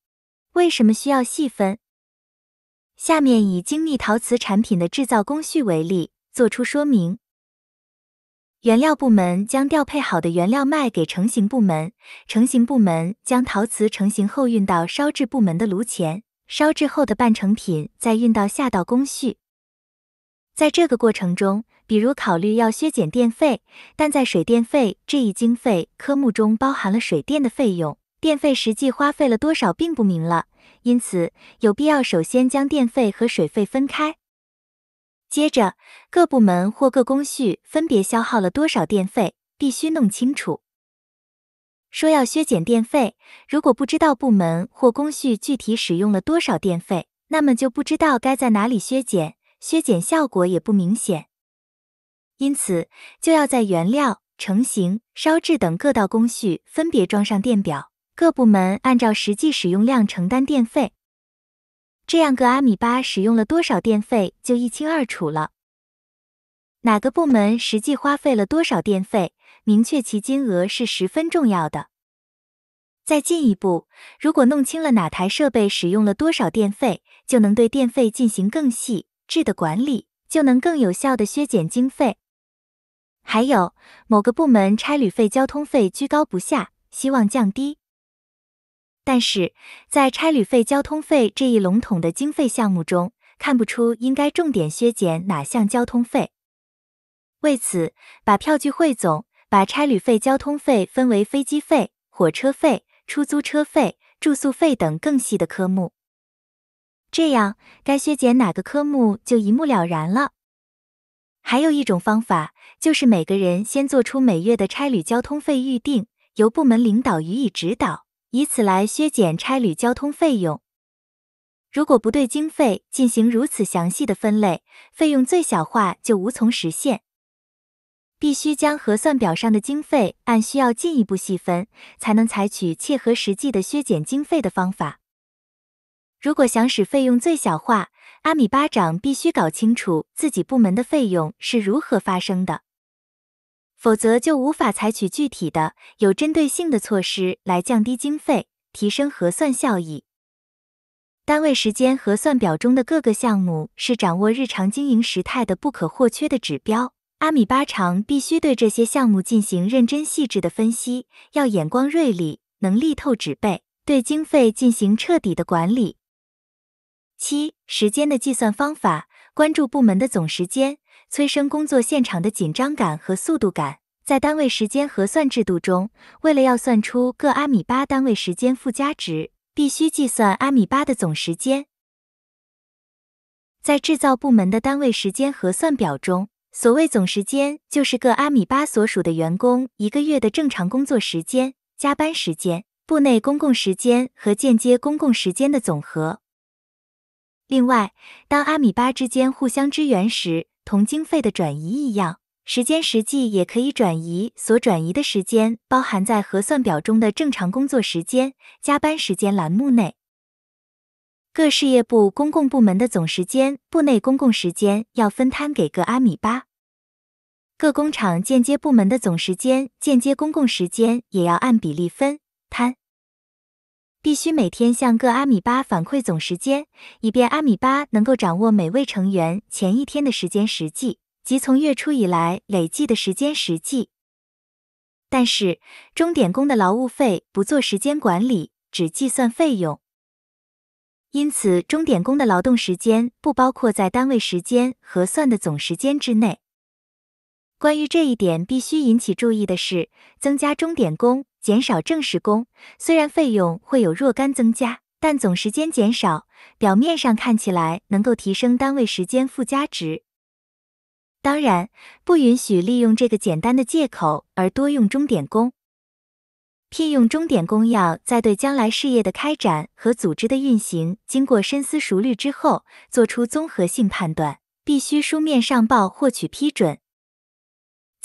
为什么需要细分？下面以精密陶瓷产品的制造工序为例，做出说明。原料部门将调配好的原料卖给成型部门，成型部门将陶瓷成型后运到烧制部门的炉前，烧制后的半成品再运到下道工序。在这个过程中，比如考虑要削减电费，但在水电费这一经费科目中包含了水电的费用，电费实际花费了多少并不明了，因此有必要首先将电费和水费分开。接着，各部门或各工序分别消耗了多少电费，必须弄清楚。说要削减电费，如果不知道部门或工序具体使用了多少电费，那么就不知道该在哪里削减，削减效果也不明显。因此，就要在原料、成型、烧制等各道工序分别装上电表，各部门按照实际使用量承担电费。这样，个阿米巴使用了多少电费就一清二楚了。哪个部门实际花费了多少电费，明确其金额是十分重要的。再进一步，如果弄清了哪台设备使用了多少电费，就能对电费进行更细致的管理，就能更有效的削减经费。还有，某个部门差旅费、交通费居高不下，希望降低。但是在差旅费、交通费这一笼统的经费项目中，看不出应该重点削减哪项交通费。为此，把票据汇总，把差旅费、交通费分为飞机费、火车费、出租车费、住宿费等更细的科目，这样该削减哪个科目就一目了然了。还有一种方法，就是每个人先做出每月的差旅交通费预定，由部门领导予以指导。以此来削减差旅交通费用。如果不对经费进行如此详细的分类，费用最小化就无从实现。必须将核算表上的经费按需要进一步细分，才能采取切合实际的削减经费的方法。如果想使费用最小化，阿米巴长必须搞清楚自己部门的费用是如何发生的。否则就无法采取具体的、有针对性的措施来降低经费、提升核算效益。单位时间核算表中的各个项目是掌握日常经营时态的不可或缺的指标。阿米巴长必须对这些项目进行认真细致的分析，要眼光锐利，能力透纸背，对经费进行彻底的管理。七、时间的计算方法，关注部门的总时间。催生工作现场的紧张感和速度感。在单位时间核算制度中，为了要算出各阿米巴单位时间附加值，必须计算阿米巴的总时间。在制造部门的单位时间核算表中，所谓总时间，就是各阿米巴所属的员工一个月的正常工作时间、加班时间、部内公共时间和间接公共时间的总和。另外，当阿米巴之间互相支援时，同经费的转移一样，时间实际也可以转移。所转移的时间包含在核算表中的正常工作时间、加班时间栏目内。各事业部公共部门的总时间、部内公共时间要分摊给各阿米巴；各工厂间接部门的总时间、间接公共时间也要按比例分摊。必须每天向各阿米巴反馈总时间，以便阿米巴能够掌握每位成员前一天的时间实际即从月初以来累计的时间实际。但是，钟点工的劳务费不做时间管理，只计算费用，因此钟点工的劳动时间不包括在单位时间核算的总时间之内。关于这一点，必须引起注意的是，增加钟点工。减少正式工，虽然费用会有若干增加，但总时间减少，表面上看起来能够提升单位时间附加值。当然，不允许利用这个简单的借口而多用钟点工。聘用钟点工要在对将来事业的开展和组织的运行经过深思熟虑之后做出综合性判断，必须书面上报获取批准。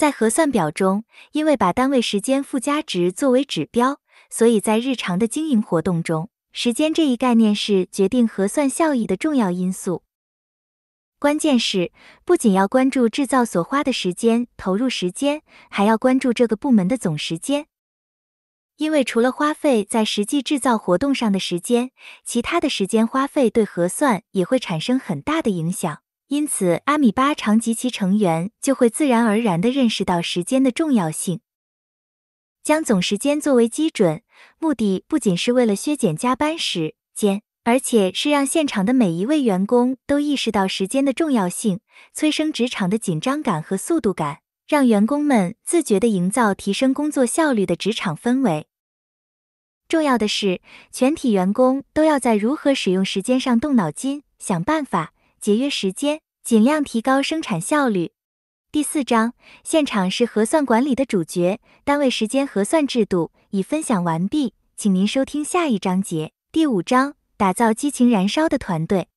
在核算表中，因为把单位时间附加值作为指标，所以在日常的经营活动中，时间这一概念是决定核算效益的重要因素。关键是不仅要关注制造所花的时间、投入时间，还要关注这个部门的总时间，因为除了花费在实际制造活动上的时间，其他的时间花费对核算也会产生很大的影响。因此，阿米巴长及其成员就会自然而然地认识到时间的重要性，将总时间作为基准。目的不仅是为了削减加班时间，而且是让现场的每一位员工都意识到时间的重要性，催生职场的紧张感和速度感，让员工们自觉地营造提升工作效率的职场氛围。重要的是，全体员工都要在如何使用时间上动脑筋，想办法。节约时间，尽量提高生产效率。第四章，现场是核算管理的主角，单位时间核算制度已分享完毕，请您收听下一章节。第五章，打造激情燃烧的团队。